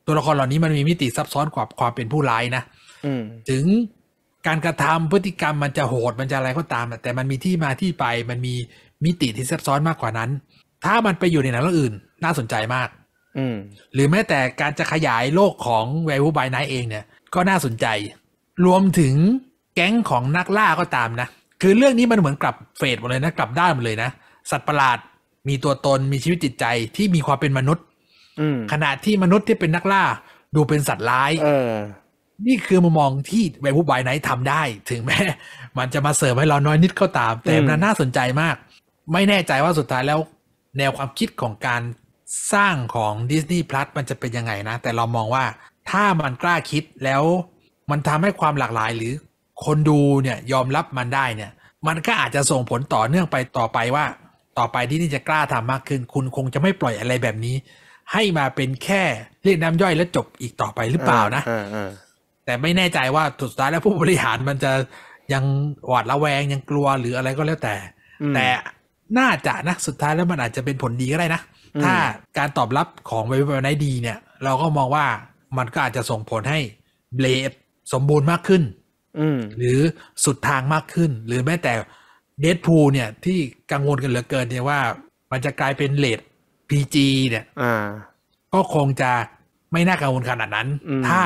ตัวละครเหล่านี้มันมีมิติซับซ้อนกว่าความเป็นผู้ร้ายนะ ถึงการกระทำพฤติกรรมมันจะโหด มันจะอะไรก็ตามแต่มันมีที่มาที่ไปมันมีมิติที่ซับซ้อนมากกว่านั้น ถ้ามันไปอยู่ในหนังเรื่องอื่นน่าสนใจมากอืหรือแม้แต่การจะขยายโลกของแวร์วูบายไนเองเนี่ยก็น่าสนใจ รวมถึงแก๊งของนักล่าก็ตามนะ คือเรื่องนี้มันเหมือนกลับเฟดหมดเลยนะกลับด้านหมดเลยนะ สัตว์ประหลาดมีตัวตนมีชีวิตจิตใจที่มีความเป็นมนุษย์ขนาดที่มนุษย์ที่เป็นนักล่า ดูเป็นสัตว์ร้าย นี่คือมุมมองที่เว็บไบต์ไนทำได้ ถึงแม้ มันจะมาเสริมให้เราน้อยนิดก็ตาม แต่มันน่าสนใจมาก ไม่แน่ใจว่าสุดท้ายแล้ว แนวความคิดของการสร้างของดิสนีย์พลัสมันจะเป็นยังไงนะ แต่เรามองว่าถ้ามันกล้าคิดแล้วมันทำให้ความหลากหลายหรือ คนดูเนี่ยยอมรับมันได้เนี่ย มันก็อาจจะส่งผลต่อเนื่องไปต่อไปว่า ต่อไปที่นี่จะกล้าทำมากขึ้น คุณคงจะไม่ปล่อยอะไรแบบนี้ให้มาเป็นแค่เรียกน้ำย่อยแล้วจบอีกต่อไปหรือเปล่านะแต่ไม่แน่ใจว่าสุดท้ายแล้วผู้บริหารมันจะยังหวาดระแวงยังกลัวหรืออะไรก็แล้วแต่ แต่น่าจะนะสุดท้ายแล้วมันอาจจะเป็นผลดีก็ได้นะ ถ้าการตอบรับของเว็บไซต์ดีเนี่ย เราก็มองว่ามันก็อาจจะส่งผลให้เบลดสมบูรณ์มากขึ้นหรือสุดทางมากขึ้นหรือแม้แต่เดดพูลเนี่ยที่กังวลกันเหลือเกินเนี่ยว่ามันจะกลายเป็นเลดพีจีเนี่ย ก็คงจะไม่น่ากังวลขนาดนั้น ถ้า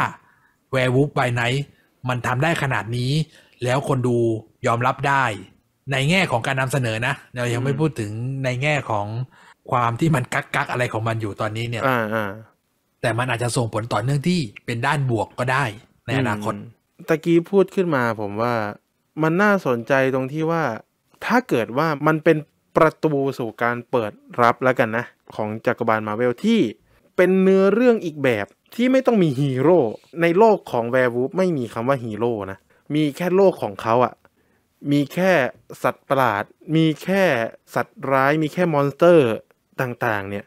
แวร์วูฟไบไนท์มันทำได้ขนาดนี้ แล้วคนดูยอมรับได้ ในแง่ของการนำเสนอนะ เรายังไม่พูดถึงในแง่ของความที่มันกักกักอะไรของมันอยู่ตอนนี้เนี่ย แต่มันอาจจะส่งผลต่อเนื่องที่เป็นด้านบวกก็ได้ในอนาคต ตะกี้พูดขึ้นมาผมว่ามันน่าสนใจตรงที่ว่า ถ้าเกิดว่ามันเป็นประตูสู่การเปิดรับแล้วกันนะของจักรบาลมาเวลที่ เป็นเนื้อเรื่องอีกแบบที่ไม่ต้องมีฮีโร่ในโลกของแวร์วูฟไม่มีคำว่าฮีโร่นะมีแค่โลกของเขาอะมีแค่สัตว์ประหลาด มีแค่สัตว์ร้าย มีแค่มอนสเตอร์ต่างๆเนี่ย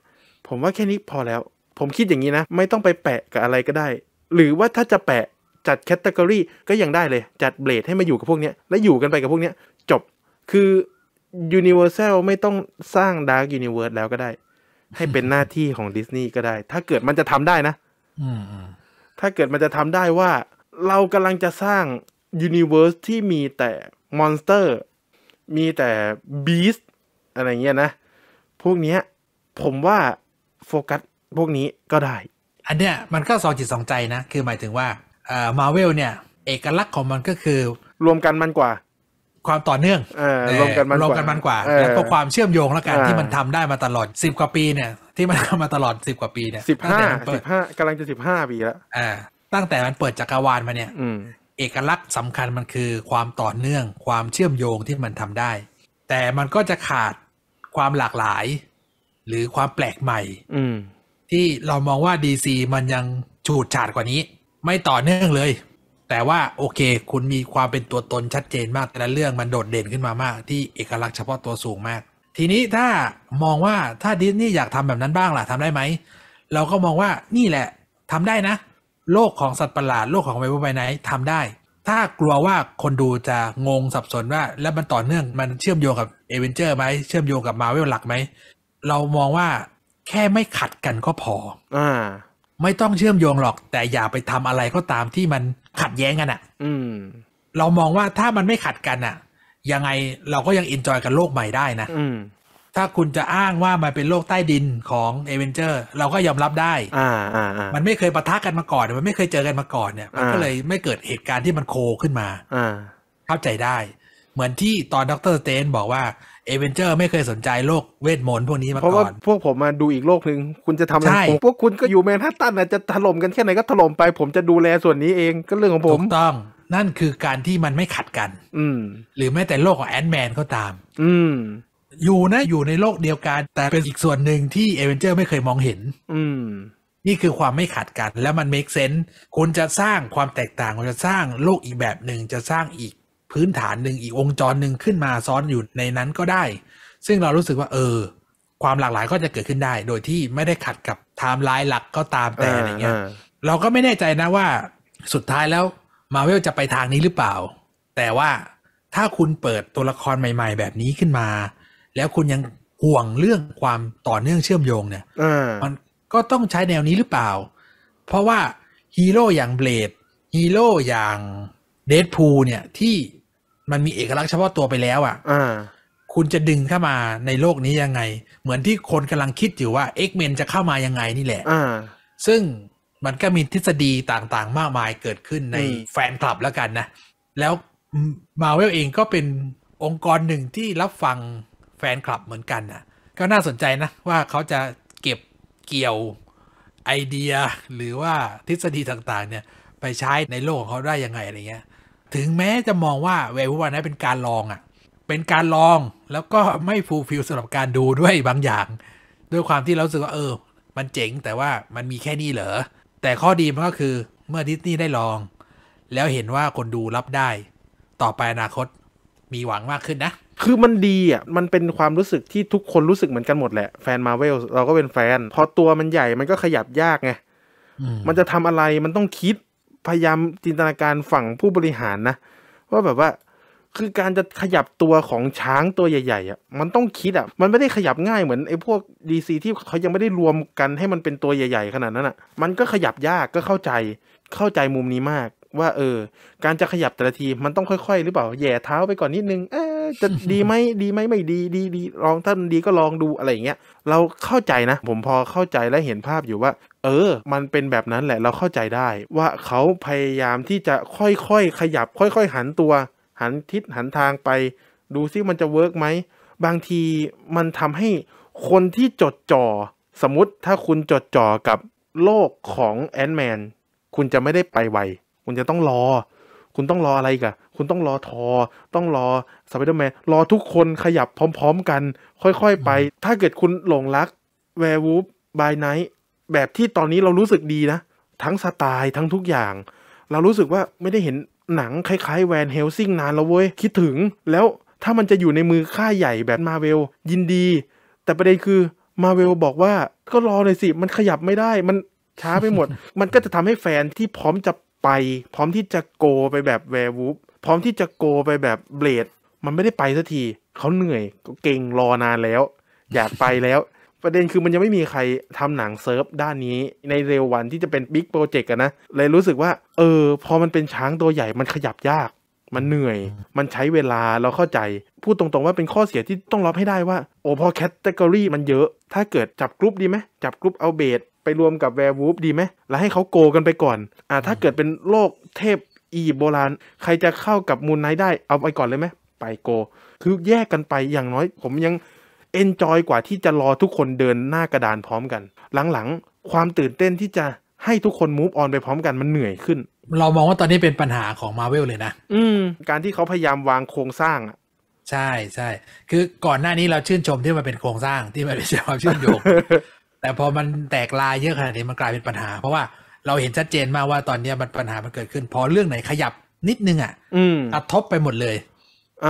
ผมว่าแค่นี้พอแล้ว ผมคิดอย่างนี้นะ ไม่ต้องไปแปะกับอะไรก็ได้ หรือว่าถ้าจะแปะจัดแคตตากรีก็ยังได้เลย จัดเบลดให้มาอยู่กับพวกนี้และอยู่กันไปกับพวกนี้จบคือ Universal ไม่ต้องสร้าง Dark Universe แล้วก็ได้ให้เป็นหน้าที่ของดิสนีย์ก็ได้ ถ้าเกิดมันจะทำได้นะถ้าเกิดมันจะทำได้ว่าเรากำลังจะสร้างยูนิเวอร์สที่มีแต่มอนสเตอร์มีแต่บีสอะไรเงี้ยนะ พวกเนี้ยผมว่าโฟกัสพวกนี้ก็ได้ อันเนี้ย มันก็สองจิตสองใจนะ คือหมายถึงว่าเอ่อมาเวลเนี่ย เอกลักษณ์ของมันก็คือ รวมกันมันกว่าความต่อเนื่องรวมกันมันรวมกันมันกว่าแล้วก็ความเชื่อมโยงแล้วกันที่มันทำได้มาตลอดสิบกว่าปีเนี่ยที่มันทำมาตลอดสิบกว่าปีเนี่ยสิบห้าสิบห้ากำลังจะสิบห้าปีแล้วตั้งแต่มันเปิดจักรวาลมาเนี่ยเอกลักษณ์สำคัญมันคือ ความต่อเนื่อง ความเชื่อมโยงที่มันทำได้ แต่มันก็จะขาดความหลากหลาย หรือความแปลกใหม่ อืที่เรามองว่าดีซีมันยังฉูดฉาดกว่านี้ ไม่ต่อเนื่องเลยแต่ว่าโอเค คุณมีความเป็นตัวตนชัดเจนมากแต่ละเรื่องมันโดดเด่นขึ้นมามาก ที่เอกลักษณ์เฉพาะตัวสูงมาก ทีนี้ถ้ามองว่าถ้าดิสนีย์อยากทำแบบนั้นบ้างล่ะทำได้ไหมเราก็มองว่านี่แหละ ทำได้นะ โลกของสัตว์ประหลาดโลกของไวไวไนท์ทำได้ ถ้ากลัวว่าคนดูจะงงสับสนว่า แล้วมันต่อเนื่องมันเชื่อมโยงกับเอเวนเจอร์ไหมเชื่อมโยงกับมาเวลหลักไหมเรามองว่าแค่ไม่ขัดกันก็พออ่าไม่ต้องเชื่อมโยงหรอกแต่อย่าไปทำอะไรก็ตามที่มันขัดแย้งกันอะ่ะ อืมเรามองว่าถ้ามันไม่ขัดกันอะ่ะยังไงเราก็ยังอินจอยกับโลกใหม่ได้นะอืถ้าคุณจะอ้างว่ามันเป็นโลกใต้ดินของเอเวนเจอร์เราก็ยอมรับได้อ่าอ่ามันไม่เคยปะทะกันมาก่อนมันไม่เคยเจอกันมาก่อนเนี่ยมันก็เลยไม่เกิดเหตุการณ์ที่มันโคขึ้นมาอ่าเข้าใจได้ เหมือนที่ตอนดรสเตนบอกว่าเอเวนเจอร์ไม่เคยสนใจโลกเวทมนต์พวกนี้มาก่อน เพราะว่าพวกผมมาดูอีกโลกหนึ่งคุณจะทำอะไรพวกคุณก็อยู่แมนฮัตตันนะจะถล่มกันแค่ไหนก็ถล่มไป ผมจะดูแลส่วนนี้เองก็เรื่องของผม ถูกต้อง นั่นคือการที่มันไม่ขัดกัน อืหรือแม้แต่โลกของแอนด์แมนก็ตามอือยู่นะอยู่ในโลกเดียวกัน แต่เป็นอีกส่วนหนึ่งที่เอเวนเจอร์ไม่เคยมองเห็น อืนี่คือความไม่ขัดกันแล้วมันเมคเซนต์คุณจะสร้างความแตกต่างคุณจะสร้างโลกอีกแบบหนึ่งจะสร้างอีกพื้นฐานหนึ่งอีกองจรหนึ่งขึ้นมาซ้อนอยู่ในนั้นก็ได้ ซึ่งเรารู้สึกว่า เออ ความหลากหลายก็จะเกิดขึ้นได้ โดยที่ไม่ได้ขัดกับไทม์ไลน์หลักก็ตามแต่อะไรเงี้ยเราก็ไม่แน่ใจนะว่าสุดท้ายแล้วมาเวลจะไปทางนี้หรือเปล่า แต่ว่าถ้าคุณเปิดตัวละครใหม่ๆ แบบนี้ขึ้นมา แล้วคุณยังห่วงเรื่องความต่อเนื่องเชื่อมโยง เนี่ยมันก็ต้องใช้แนวนี้หรือเปล่า เพราะว่าฮีโร่อย่างเบลดฮีโร่อย่างเดดพูลเนี่ยที่มันมีเอกลักษณ์เฉพาะตัวไปแล้วอ่ะคุณจะดึงเข้ามาในโลกนี้ยังไง เหมือนที่คนกำลังคิดอยู่ว่าเอกเมนจะเข้ามายังไงนี่แหละ ซึ่งมันก็มีทฤษฎีต่างๆ มากมายเกิดขึ้นในแฟนคลับแล้วกันนะ แล้วมาเวลเองก็เป็นองค์กรหนึ่งที่รับฟังแฟนคลับเหมือนกันนะก็น่าสนใจนะว่าเขาจะเก็บเกี่ยวไอเดียหรือว่าทฤษฎีต่างๆ เนี่ยไปใช้ในโลกของเขาได้ยังไงอะไรเงี้ยถึงแม้จะมองว่าเวฟวันนั้นเป็นการลองอะ่ะ เป็นการลองแล้วก็ไม่ฟูลฟิลสำหรับการดูด้วยบางอย่าง ด้วยความที่เราสึกว่าเออมันเจ๋งแต่ว่ามันมีแค่นี้เหรอแต่ข้อดีมันก็คือเมื่อดิสนีย์ได้ลอง แล้วเห็นว่าคนดูรับได้ ต่อไปอนาคตมีหวังมากขึ้นนะคือมันดีอ่ะมันเป็นความรู้สึกที่ทุกคนรู้สึกเหมือนกันหมดแหละ แฟนมาเวลเราก็เป็นแฟนพอตัวมันใหญ่มันก็ขยับยากไงมันจะทำอะไรมันต้องคิดพยายามจินตนาการฝั่งผู้บริหารนะว่าแบบว่าคือการจะขยับตัวของช้างตัวใหญ่ๆอ่ะ มันต้องคิดอ่ะมันไม่ได้ขยับง่ายเหมือนไอ้พวกดีซีที่เขายังไม่ได้รวมกันให้มันเป็นตัวใหญ่ๆขนาดนั้นอ่ะ มันก็ขยับยากก็เข้าใจ เข้าใจมุมนี้มาก ว่าเออ การจะขยับแต่ละทีมันต้องค่อยๆหรือเปล่าแย่เท้าไปก่อนนิดนึงเจะดีไหมดีไหมไม่ดีดีดีลองถ้ามันดีก็ลองดูอะไรอย่างเงี้ยเราเข้าใจนะ ผมพอเข้าใจและเห็นภาพอยู่ว่า เออ มันเป็นแบบนั้นแหละ เราเข้าใจได้ ว่าเขาพยายามที่จะค่อยๆขยับ ค่อย ๆหันตัว หันทิศหันทางไป ดูซิ มันจะเวิร์กไหมบางทีมันทำให้คนที่จดจ่อสมมติถ้าคุณจดจ่อกับโลกของแอนด์แมนคุณจะไม่ได้ไปไวคุณจะต้องรอคุณต้องรออะไรกันคุณต้องรอทอ ต้องรอสไปเดอร์แมน รอทุกคนขยับพร้อมๆกัน ค่อยๆไป ถ้าเกิดคุณหลงรักแวร์วูฟบายไนท์แบบที่ตอนนี้เรารู้สึกดีนะ ทั้งสไตล์ทั้งทุกอย่าง เรารู้สึกว่าไม่ได้เห็นหนังคล้ายๆ แวนเฮลซิงนานแล้วเว้ย คิดถึงแล้วถ้ามันจะอยู่ในมือค่าใหญ่แบบมาเวลยินดี แต่ประเด็นคือมาเวลบอกว่าก็รอเลยสิมันขยับไม่ได้ มันช้าไปหมด มันก็จะทำให้แฟนที่พร้อมจะไป พร้อมที่จะโกไปแบบแวร์วูฟพร้อมที่จะโกไปแบบเบลดมันไม่ได้ไปสักทีเขาเหนื่อยก็เก่งรอนานแล้ว อยากไปแล้ว ประเด็นคือมันยังไม่มีใครทำหนังเซิร์ฟด้านนี้ ในเร็ววันที่จะเป็นบิ๊กโปรเจกต์นะเลยรู้สึกว่า เออ พอมันเป็นช้างตัวใหญ่มันขยับยาก มันเหนื่อย มันใช้เวลาเราเข้าใจ พูดตรงๆว่าเป็นข้อเสียที่ต้องรับให้ได้ว่าโอ้พอแคตตากรีมันเยอะ ถ้าเกิดจับกรุ๊ปดีไหมจับกรุ๊ปเอาเบสไปรวมกับแวร์วูฟดีไหม แล้วให้เขาโกกันไปก่อน อ่าถ้าเกิดเป็นโลกเทพอียิปต์โบราณใครจะเข้ากับมูลไนท์ได้เอาไปก่อนเลยไหมไปโก คือแยกกันไปอย่างน้อย ผมยังเอนจอยกว่าที่จะรอทุกคนเดินหน้ากระดานพร้อมกัน หลังๆความตื่นเต้นที่จะให้ทุกคนมูฟออนไปพร้อมกันมันเหนื่อยขึ้น เรามองว่าตอนนี้เป็นปัญหาของมาเวลเลยนะอืมการที่เขาพยายามวางโครงสร้างใช่ใช่คือก่อนหน้านี้เราชื่นชมที่มันเป็นโครงสร้างที่มันเป็นความเชื่อมโยงแต่พอมันแตกลายเยอะขนาดนี้มันกลายเป็นปัญหา เพราะว่าเราเห็นชัดเจนมากว่าตอนนี้มันปัญหามันเกิดขึ้น พอเรื่องไหนขยับนิดนึงอ่ะอืกระทบไปหมดเลย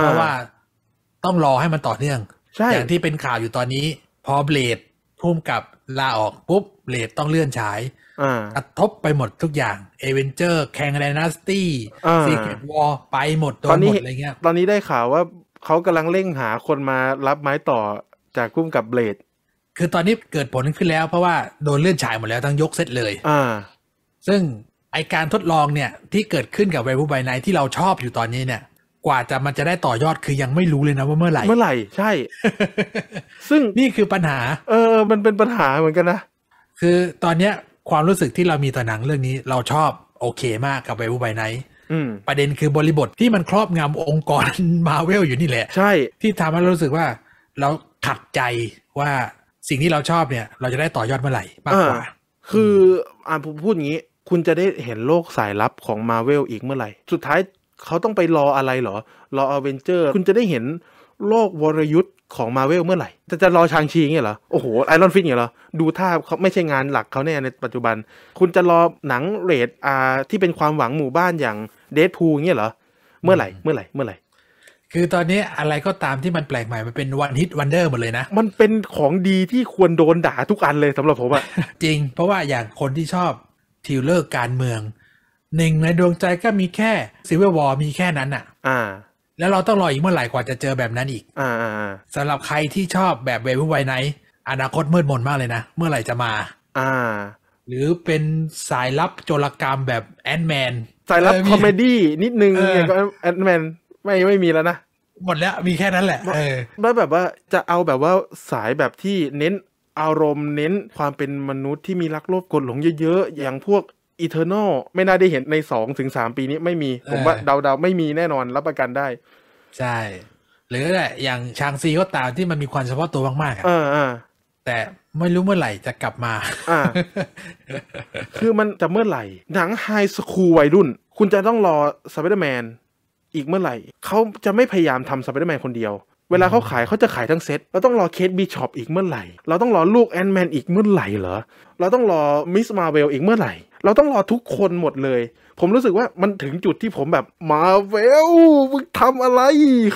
เพราะว่าต้องรอให้มันต่อเนื่อง อย่างที่เป็นข่าวอยู่ตอนนี้ พอเบลดพุ่มกับลาออกปุ๊บเบลดต้องเลื่อนฉายกระทบไปหมดทุกอย่างเอเวนเจอร์แคงแดนาสตี้ซีเกตวอลไปหมดโดนหมดอะไรเงี้ย ตอนนี้ได้ข่าวว่าเขากำลังเร่งหาคนมารับไม้ต่อจากพุ่มกับเบลดคือตอนนี้เกิดผลขึ้นแล้วเพราะว่าโดนเลื่อนฉายหมดแล้ว ทั้งยกเซตเลย อ่า ซึ่งไอการทดลองเนี่ย ที่เกิดขึ้นกับเวบูไบไนที่เราชอบอยู่ตอนนี้เนี่ย กว่าจะมันจะได้ต่อยอดคือยังไม่รู้เลยนะว่าเมื่อไหร่ เมื่อไหร่ใช่ ซึ่งนี่คือปัญหา เออ มันเป็นปัญหาเหมือนกันนะ คือตอนเนี้ยความรู้สึกที่เรามีต่อหนังเรื่องนี้เราชอบโอเคมากกับเวบูไบไนประเด็นคือบริบทที่มันครอบงำองค์กรมาเวลอยู่นี่แหละใช่ที่ทำให้เรารู้สึกว่าเราขัดใจว่าสิ่งที่เราชอบเนี่ยเราจะได้ต่อยอดเมื่อไหร่มากกว่า คืออ่านผมพูดงี้คุณจะได้เห็นโลกสายลับของมาเวลอีกเมื่อไหร่ สุดท้ายเขาต้องไปรออะไรหรอ รออเวนเจอร์คุณจะได้เห็นโลกวรยุทธ์ของมาเวลเมื่อไหร่จะจะรอชางชีเงี้ยเหรอโอ้โหไอรอนฟิตเงี้ยเหรอ ดูท่าเขาไม่ใช่งานหลักเขาแน่ในปัจจุบัน คุณจะรอหนังเรทอาที่เป็นความหวังหมู่บ้านอย่างเดทพูเงี้ยเหรอเมื่อไหร่เมื่อไหร่เมื่อไหร่คือตอนนี้อะไรก็ตามที่มันแปลกใหม่ มันเป็นวันฮิตวันเดอร์หมดเลยนะ มันเป็นของดีที่ควรโดนด่าทุกอันเลยสำหรับผมอะจริง เพราะว่าอย่างคนที่ชอบทิวเลอร์การเมือง หนึ่งในดวงใจก็มีแค่ซีเวอร์วอมีแค่นั้นอะอ่า แล้วเราต้องรออีกเมื่อไหร่กว่าจะเจอแบบนั้นอีกอ่าสำหรับใครที่ชอบแบบเวฟไวไนอนาคตมืดมนมากเลยนะ เมื่อไหร่จะมาอ่า หรือเป็นสายลับโจรกรรมแบบแอนด์แมนสายลับคอมเมดี้นิดนึงอย่างก็แอนด์แมนไม่ไม่มีแล้วนะ หมดแล้วมีแค่นั้นแหละ เออแล้วแบบว่าจะเอาแบบว่าสายแบบที่เน้นอารมณ์เน้นความเป็นมนุษย์ที่มีรักโลภกดหลงเยอะๆ อย่างพวกอีเทอร์นอลไม่น่าได้เห็นในสองถึงสามปีนี้ไม่มีผมว่าเดาๆ ไม่มีแน่นอน รับประกันได้ ใช่ หรือแหละอย่างชางซีก็ตามที่มันมีความเฉพาะตัวมากๆอ่ะแต่ไม่รู้เมื่อไหร่จะกลับมาอาคือมันจะเมื่อไหร่ หนังไฮสคูลวัยรุ่นคุณจะต้องรอสไปเดอร์แมนอีกเมื่อไหร่เขาจะไม่พยายามทำสไปเดอร์แมนคนเดียว เวลาเขาขายเขาจะขายทั้งเซ็ตเราต้องรอเคสบีชอปอีกเมื่อไหร่เราต้องรอลูกแอนด์แมนอีกเมื่อไหร่เหรอเราต้องรอมิสมาเวลอีกเมื่อไหร่ เราต้องรอทุกคนหมดเลยผมรู้สึกว่ามันถึงจุดที่ผมแบบมาเวลมึงทำอะไร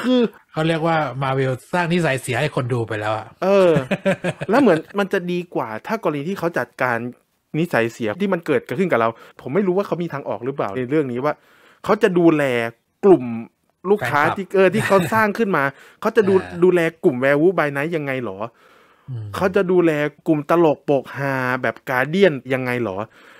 คือเขาเรียกว่ามาเวลสร้างนิสัยเสียให้คนดูไปแล้วอะเออ แล้วเหมือนมันจะดีกว่าถ้ากรณีที่เขาจัดการนิสัยเสียที่มันเกิดขึ้นกับเรา ผมไม่รู้ว่าเขามีทางออกหรือเปล่า ในเรื่องนี้ว่าเขาจะดูแลกลุ่มลูกค้าที่เออที่เขาสร้างขึ้นมาเขาจะดูดูแลกลุ่มแวร์วูบายไนยังไงหรอเขาจะดูแลกลุ่มตลกโปกฮาแบบการเดียนยังไงหรอ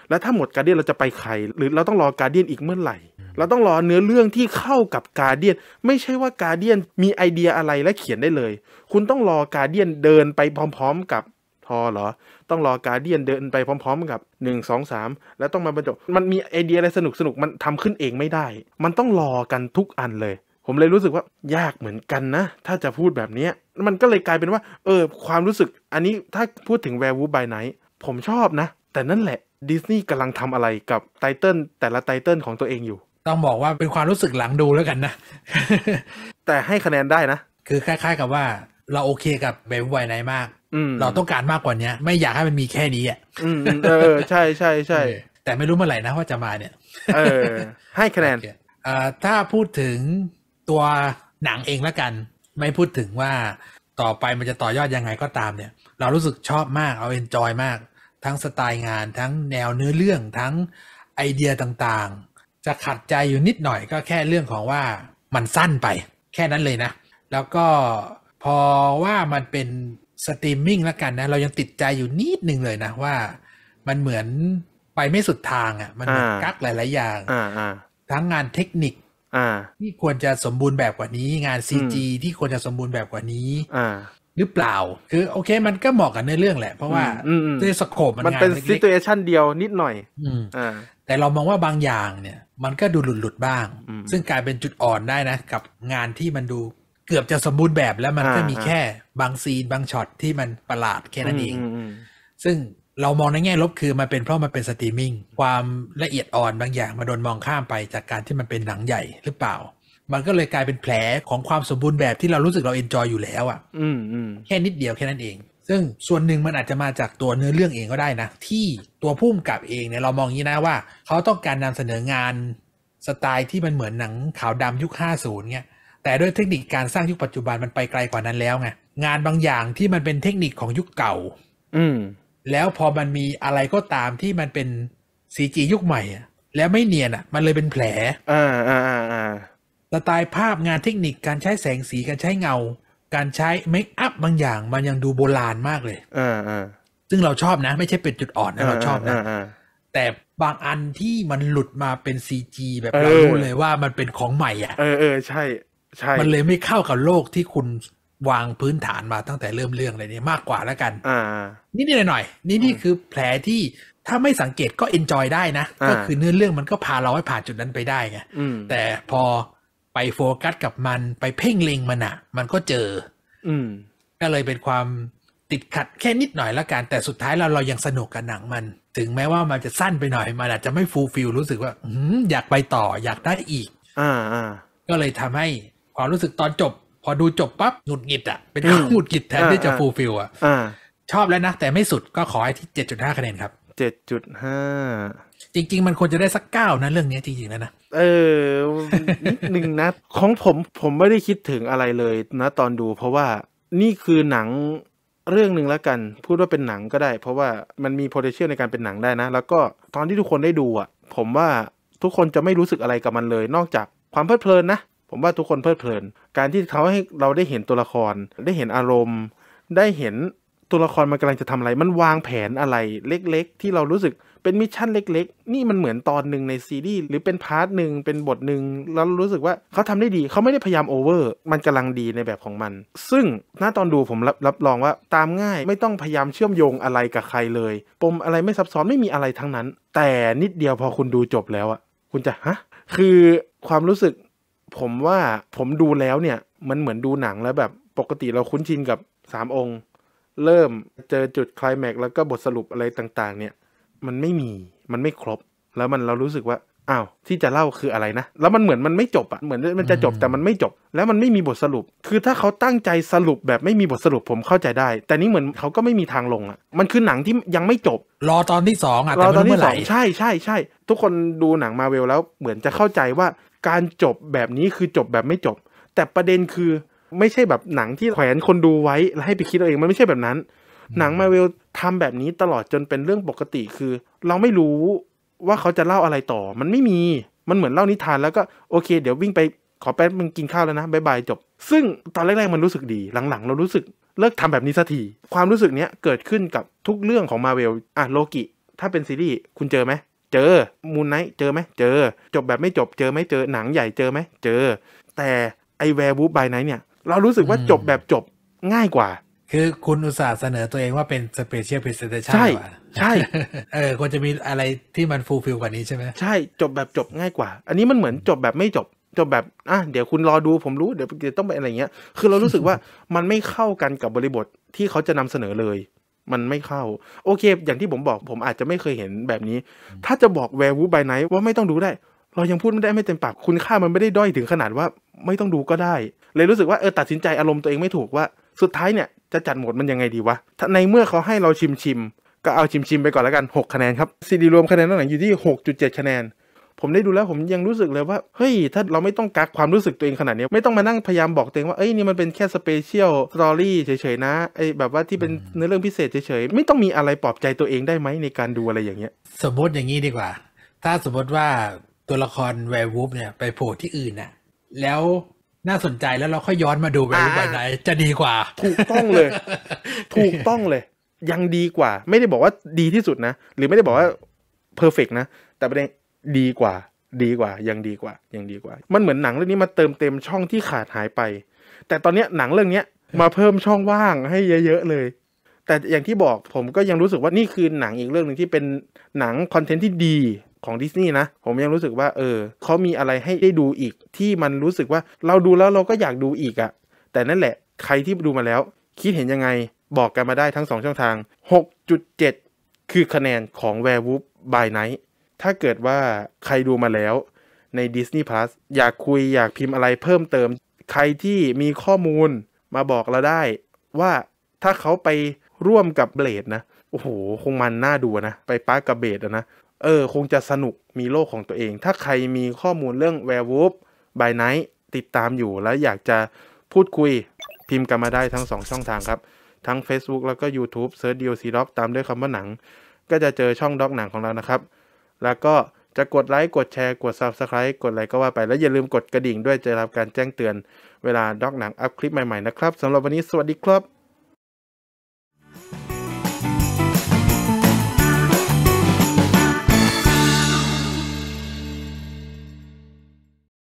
แล้วถ้าหมดการเดียนเราจะไปใคร หรือเราต้องรอการเดียนอีกเมื่อไหร่ เราต้องรอเนื้อเรื่องที่เข้ากับการเดียน ไม่ใช่ว่าการเดียนมีไอเดียอะไรและเขียนได้เลย คุณต้องรอการเดียนเดินไปพร้อมๆกับพอเหรอต้องรอการเดียนเดินไปพร้อมๆกับ 1 2 3 แล้วต้องมาบรรจบ มันมีไอเดียอะไรสนุกสนุกมันทำขึ้นเองไม่ได้ มันต้องรอกันทุกอันเลย ผมเลยรู้สึกว่ายากเหมือนกันนะ ถ้าจะพูดแบบนี้ มันก็เลยกลายเป็นว่าเออความรู้สึกอันนี้ถ้าพูดถึงแวร์วูบายไนท์ผมชอบนะ แต่นั่นแหละดิสนีย์กำลังทำอะไรกับไตเติลแต่ละไตเติลของตัวเองอยู่ ต้องบอกว่าเป็นความรู้สึกหลังดูแล้วกันนะ แต่ให้คะแนนได้นะ คือคล้ายๆ กับว่าเราโอเคกับแบรไวไนมากเราต้องการมากกว่านี้ ไม่อยากให้มันมีแค่นี้อ่ะเออใช่ใช่ใช่แต่ไม่รู้เมื่อไหร่นะว่าจะมาเนี่ย เออให้คะแนนเอ่อถ้าพูดถึงตัวหนังเองละกัน ไม่พูดถึงว่าต่อไปมันจะต่อยอดยังไงก็ตามเนี่ย เรารู้สึกชอบมากเอาเอนจอยมาก ทั้งสไตล์งาน ทั้งแนวเนื้อเรื่องทั้งไอเดียต่างๆ จะขัดใจอยู่นิดหน่อยก็แค่เรื่องของว่ามันสั้นไปแค่นั้นเลยนะ แล้วก็พอว่ามันเป็นสตรีมมิ่งแล้วกันนะเรายังติดใจอยู่นิดนึงเลยนะว่า มันเหมือนไปไม่สุดทางอ่ะมันกักหลาย ๆ อย่างทั้งงานเทคนิคที่ควรจะสมบูรณ์แบบกว่านี้ งานซีจีที่ควรจะสมบูรณ์แบบกว่านี้หรือเปล่าคือโอเคมันก็เหมาะกับเนื้อเรื่องแหละเพราะว่าด้สโคปมันเป็นซีตูเอชันเดียวนิดหน่อยอืมแต่เรามองว่าบางอย่างเนี่ย มันก็ดูหลุดหลุดบ้าง ซึ่งกลายเป็นจุดอ่อนได้นะ กับงานที่มันดูเกือบจะสมบูรณ์แบบแล้วมันก็มีแค่บางซีน บางช็อตที่มันประหลาดแค่นั้นเอง ซึ่งเรามองในแง่ลบคือมันเป็นเพราะมันเป็นสตรีมมิ่งความละเอียดอ่อนบางอย่างมาโดนมองข้ามไป จากการที่มันเป็นหนังใหญ่หรือเปล่ามันก็เลยกลายเป็นแผลของความสมบูรณ์แบบที่เรารู้สึกเราเอนจอยอยู่แล้วอะ่ะแค่นิดเดียวแค่นั้นเอง ซึ่งส่วนหนึ่งมันอาจจะมาจากตัวเนื้อเรื่องเองก็ได้นะที่ตัวผู้มำกับเองเนี่ยเรามองอย่างนี้นะว่าเขาต้องการนำเสนองานสไตล์ที่มันเหมือนหนังขาวดำยุค50เนี่ยแต่ด้วยเทคนิคการสร้างยุคปัจจุบันมันไปไกลกว่านั้นแล้วไงงานบางอย่างที่มันเป็นเทคนิคของยุคเก่า อืมแล้วพอมันมีอะไรก็ตามที่มันเป็นซีจียุคใหม่อะแล้วไม่เนียนอ่ะ มันเลยเป็นแผลอ่าอ่าอ่าสไตล์ภาพงานเทคนิคการใช้แสงสีการใช้เงา การใช้เมคอัพบางอย่างมันยังดูโบราณมากเลยอ่าอ่าซึ่งเราชอบนะ ไม่ใช่เป็นจุดอ่อนนะเราชอบนะแต่บางอันที่มันหลุดมาเป็นซีจีแบบเรารู้เลยว่ามันเป็นของใหม่อ่ะเออเออใช่ช่มันเลยไม่เข้ากับโลกที่คุณวางพื้นฐานมาตั้งแต่เริ่มเรื่องเลยรนี่มากกว่าแล้วกัน อ่า นี่นี่หน่อย นี่นี่คือแผลที่ถ้าไม่สังเกตก็เอนจอยได้นะ ก็คือเนื้อเรื่องมันก็พาเราให้ผ่านจุดนั้นไปได้ไงแต่พอไปโฟกัสกับมัน ไปเพ่งเล็งมันอะมันก็เจอ อืม ก็เลยเป็นความติดขัด แค่นิดหน่อยแล้วกัน แต่สุดท้ายเราเรายังสนุกกับหนังมัน ถึงแม้ว่ามันจะสั้นไปหน่อย มันอาจจะไม่ฟูลฟิลรู้สึกว่าอยากไปต่อ อยากได้อีก อ่าก็เลยทำให้ความรู้สึกตอนจบ พอดูจบปั๊บหงุดหงิดอ่ะเป็นหงุดหงิดแทนที่จะฟูลฟิลอ่ะชอบแล้วนะ แต่ไม่สุดก็ขอให้ที่เจ็ดจุดห้าคะแนนครับเจ็ดจุดห้าจริง ๆ มันควรจะได้สักเก้านะ เรื่องนี้จริงๆแล้วนะ เออนิดนึ่งนะ ของผมผมไม่ได้คิดถึงอะไรเลยนะ ตอนดูเพราะว่านี่คือหนังเรื่องหนึ่งแล้วกัน พูดว่าเป็นหนังก็ได้ เพราะว่ามันมี potential ในการเป็นหนังได้นะ แล้วก็ตอนที่ทุกคนได้ดูอ่ะ ผมว่าทุกคนจะไม่รู้สึกอะไรกับมันเลย นอกจากความเพลิดเพลินนะผมว่าทุกคนเพลิดเพลิน การที่เขาให้เราได้เห็นตัวละครได้เห็นอารมณ์ ได้เห็นตัวละครมันกำลังจะทำอะไร มันวางแผนอะไรเล็กๆ ที่เรารู้สึก เป็นมิชชั่นเล็กๆ นี่มันเหมือนตอนหนึ่งในซีรีส์หรือเป็นพาร์ทหนึ่งเป็นบทหนึ่งแล้วรู้สึกว่าเขาทำได้ดีเขาไม่ได้พยายามโอเวอร์ มันกำลังดีในแบบของมัน ซึ่งหน้าตอนดูผมรับรับรองว่า ตามง่ายไม่ต้องพยายามเชื่อมโยงอะไรกับใครเลยปมอะไรไม่ซับซ้อนไม่มีอะไรทั้งนั้น แต่นิดเดียวพอคุณดูจบแล้วอะคุณจะฮะคือความรู้สึกผมว่าผมดูแล้วเนี่ย มันเหมือนดูหนังแล้วแบบปกติเราคุ้นชินกับสามองค์เริ่มเจอจุดคลายแม็กแล้วก็บทสรุปอะไรต่างๆ เนี่ยมันไม่มีมันไม่ครบ แล้วมันเรารู้สึกว่าอ้าว ที่จะเล่าคืออะไรนะ แล้วมันเหมือนมันไม่จบอะเหมือนมันจะจบแต่มันไม่จบ แล้วมันไม่มีบทสรุป คือถ้าเขาตั้งใจสรุปแบบไม่มีบทสรุปผมเข้าใจได้ แต่นี่เหมือนเขาก็ไม่มีทางลงอะมันคือหนังที่ยังไม่จบ รอตอนที่สองอะรอตอนที่สองใช่ใช่ใช่ทุกคนดูหนังมาเวลแล้ว เหมือนจะเข้าใจว่าการจบแบบนี้คือจบแบบไม่จบ แต่ประเด็นคือไม่ใช่แบบหนังที่แขวนคนดูไว้ แล้วให้ไปคิดเอาเอง มันไม่ใช่แบบนั้น หนังมาเวลทำแบบนี้ตลอดจนเป็นเรื่องปกติคือ เราไม่รู้ว่าเขาจะเล่าอะไรต่อ มันไม่มีมันเหมือนเล่านิทานแล้วก็โอเคเดี๋ยววิ่งไปขอแป๊บมึงกินข้าวแล้วนะบายบายจบ ซึ่งตอนแรกๆมันรู้สึกดีหลังๆเรารู้สึก เลิกทำแบบนี้สักทีความรู้สึกเนี้ยเกิดขึ้นกับทุกเรื่องของมาเวลอ่ะโลกิถ้าเป็นซีรีส์คุณเจอไหมจอมูนไนท์เจอไหมเจอจบแบบไม่จบเจอไหมเจอหนังใหญ่เจอไหม เจอ แต่ไอแวร์วู๊บายไนท์เนี่ย เรารู้สึกว่าจบแบบจบง่ายกว่า คือคุณอุตส่าห์เสนอตัวเองว่าเป็นสเปเชียลพรีเซนเตชันใช่ ใช่เออควรจะมีอะไรที่มันฟูลฟิลกว่านี้ใช่ไหมใช่ จบแบบจบง่ายกว่า อันนี้มันเหมือนจบแบบไม่จบจบแบบอ่ะเดี๋ยวคุณรอดูผมรู้เดี๋ยวต้องไปอะไรเงี้ยคือเรารู้สึกว่ามันไม่เข้ากันกับบริบทที่เขาจะนำเสนอเลยมันไม่เข้า โอเคอย่างที่ผมบอกผมอาจจะไม่เคยเห็นแบบนี้ ถ้าจะบอกแวร์วูบายไนท์ว่าไม่ต้องดูได้ เรายังพูดไม่ได้ไม่เต็มปากคุณค่ามันไม่ได้ด้อยถึงขนาดว่าไม่ต้องดูก็ได้ เลยรู้สึกว่าเออตัดสินใจอารมณ์ตัวเองไม่ถูกว่า สุดท้ายเนี่ย จะจัดหมดมันยังไงดีวะในเมื่อเขาให้เราชิมชิม ก็เอาชิมชิมไปก่อนแล้วกัน 6คะแนนครับซีดีรวมคะแนนตั้งแต่อยู่ที่ 6.7คะแนนผมได้ดูแล้วผมยังรู้สึกเลยว่าเฮ้ย ถ้าเราไม่ต้องกักความรู้สึกตัวเองขนาดนี้ ไม่ต้องมานั่งพยายามบอกตัวเองว่าเอ้ยนี่มันเป็นแค่สเปเชียลสตอรี่เฉยๆนะไอ้แบบว่าที่เป็นเนื้อเรื่องพิเศษเฉยๆไม่ต้องมีอะไรปลอบใจตัวเองได้ไหมในการดูอะไรอย่างเงี้ยสมมติอย่างนี้ดีกว่า ถ้าสมมติว่าตัวละครแวร์วูฟเนี่ยไปโผล่ที่อื่นน่ะแล้วน่าสนใจแล้วเราค่อยย้อนมาดูแวร์วูฟบบไหนจะดีกว่า ถูกต้องเลย ถูกต้องเลย ยังดีกว่า ไม่ได้บอกว่าดีที่สุดนะ หรือไม่ได้บอกว่าเพอร์เฟกนะแต่ประเด็นดีกว่า ดีกว่า ยังดีกว่า ยังดีกว่า มันเหมือนหนังเรื่องนี้มาเติมเต็มช่องที่ขาดหายไป แต่ตอนเนี้ยหนังเรื่องเนี้ยมาเพิ่มช่องว่างให้เยอะๆเลย แต่อย่างที่บอกผมก็ยังรู้สึกว่านี่คือหนังอีกเรื่องหนึ่งที่เป็นหนังคอนเทนต์ที่ดีของดิสนีย์นะ ผมยังรู้สึกว่า เออเขามีอะไรให้ได้ดูอีก ที่มันรู้สึกว่าเราดูแล้วเราก็อยากดูอีกอะ่ะ แต่นั่นแหละ ใครที่ดูมาแล้ว คิดเห็นยังไงบอกกันมาได้ทั้ง 2 ช่องทาง 6.7 คือคะแนนของ Werewolf by Night ถ้าเกิดว่าใครดูมาแล้วใน Disney Plus อยากคุยอยากพิมพ์อะไรเพิ่มเติม ใครที่มีข้อมูลมาบอกเราได้ ว่าถ้าเขาไปร่วมกับเบลดนะ โอ้โห คงมันน่าดูนะ ไปป้ากับเบลดนะ เออ คงจะสนุกมีโลกของตัวเอง ถ้าใครมีข้อมูลเรื่องแวร์วูฟบายไนท์ติดตามอยู่แล้วอยากจะพูดคุยพิมพ์กันมาได้ทั้ง 2 ช่องทางครับ ทั้ง Facebook แล้วก็ YouTube เซิร์ชดี d ซีด็อกตามด้วยคำว่าหนัง ก็จะเจอช่องด็อกหนังของเรานะครับแล้วก็จะกดไลค์กดแชร์กด Subscribe กดอะไรก็ว่าไปแล้วอย่าลืมกดกระดิ่งด้วยจะรับการแจ้งเตือน เวลาด็อกหนังอัพคลิปใหม่ๆนะครับสำหรับวันนี้สวัสดีครับ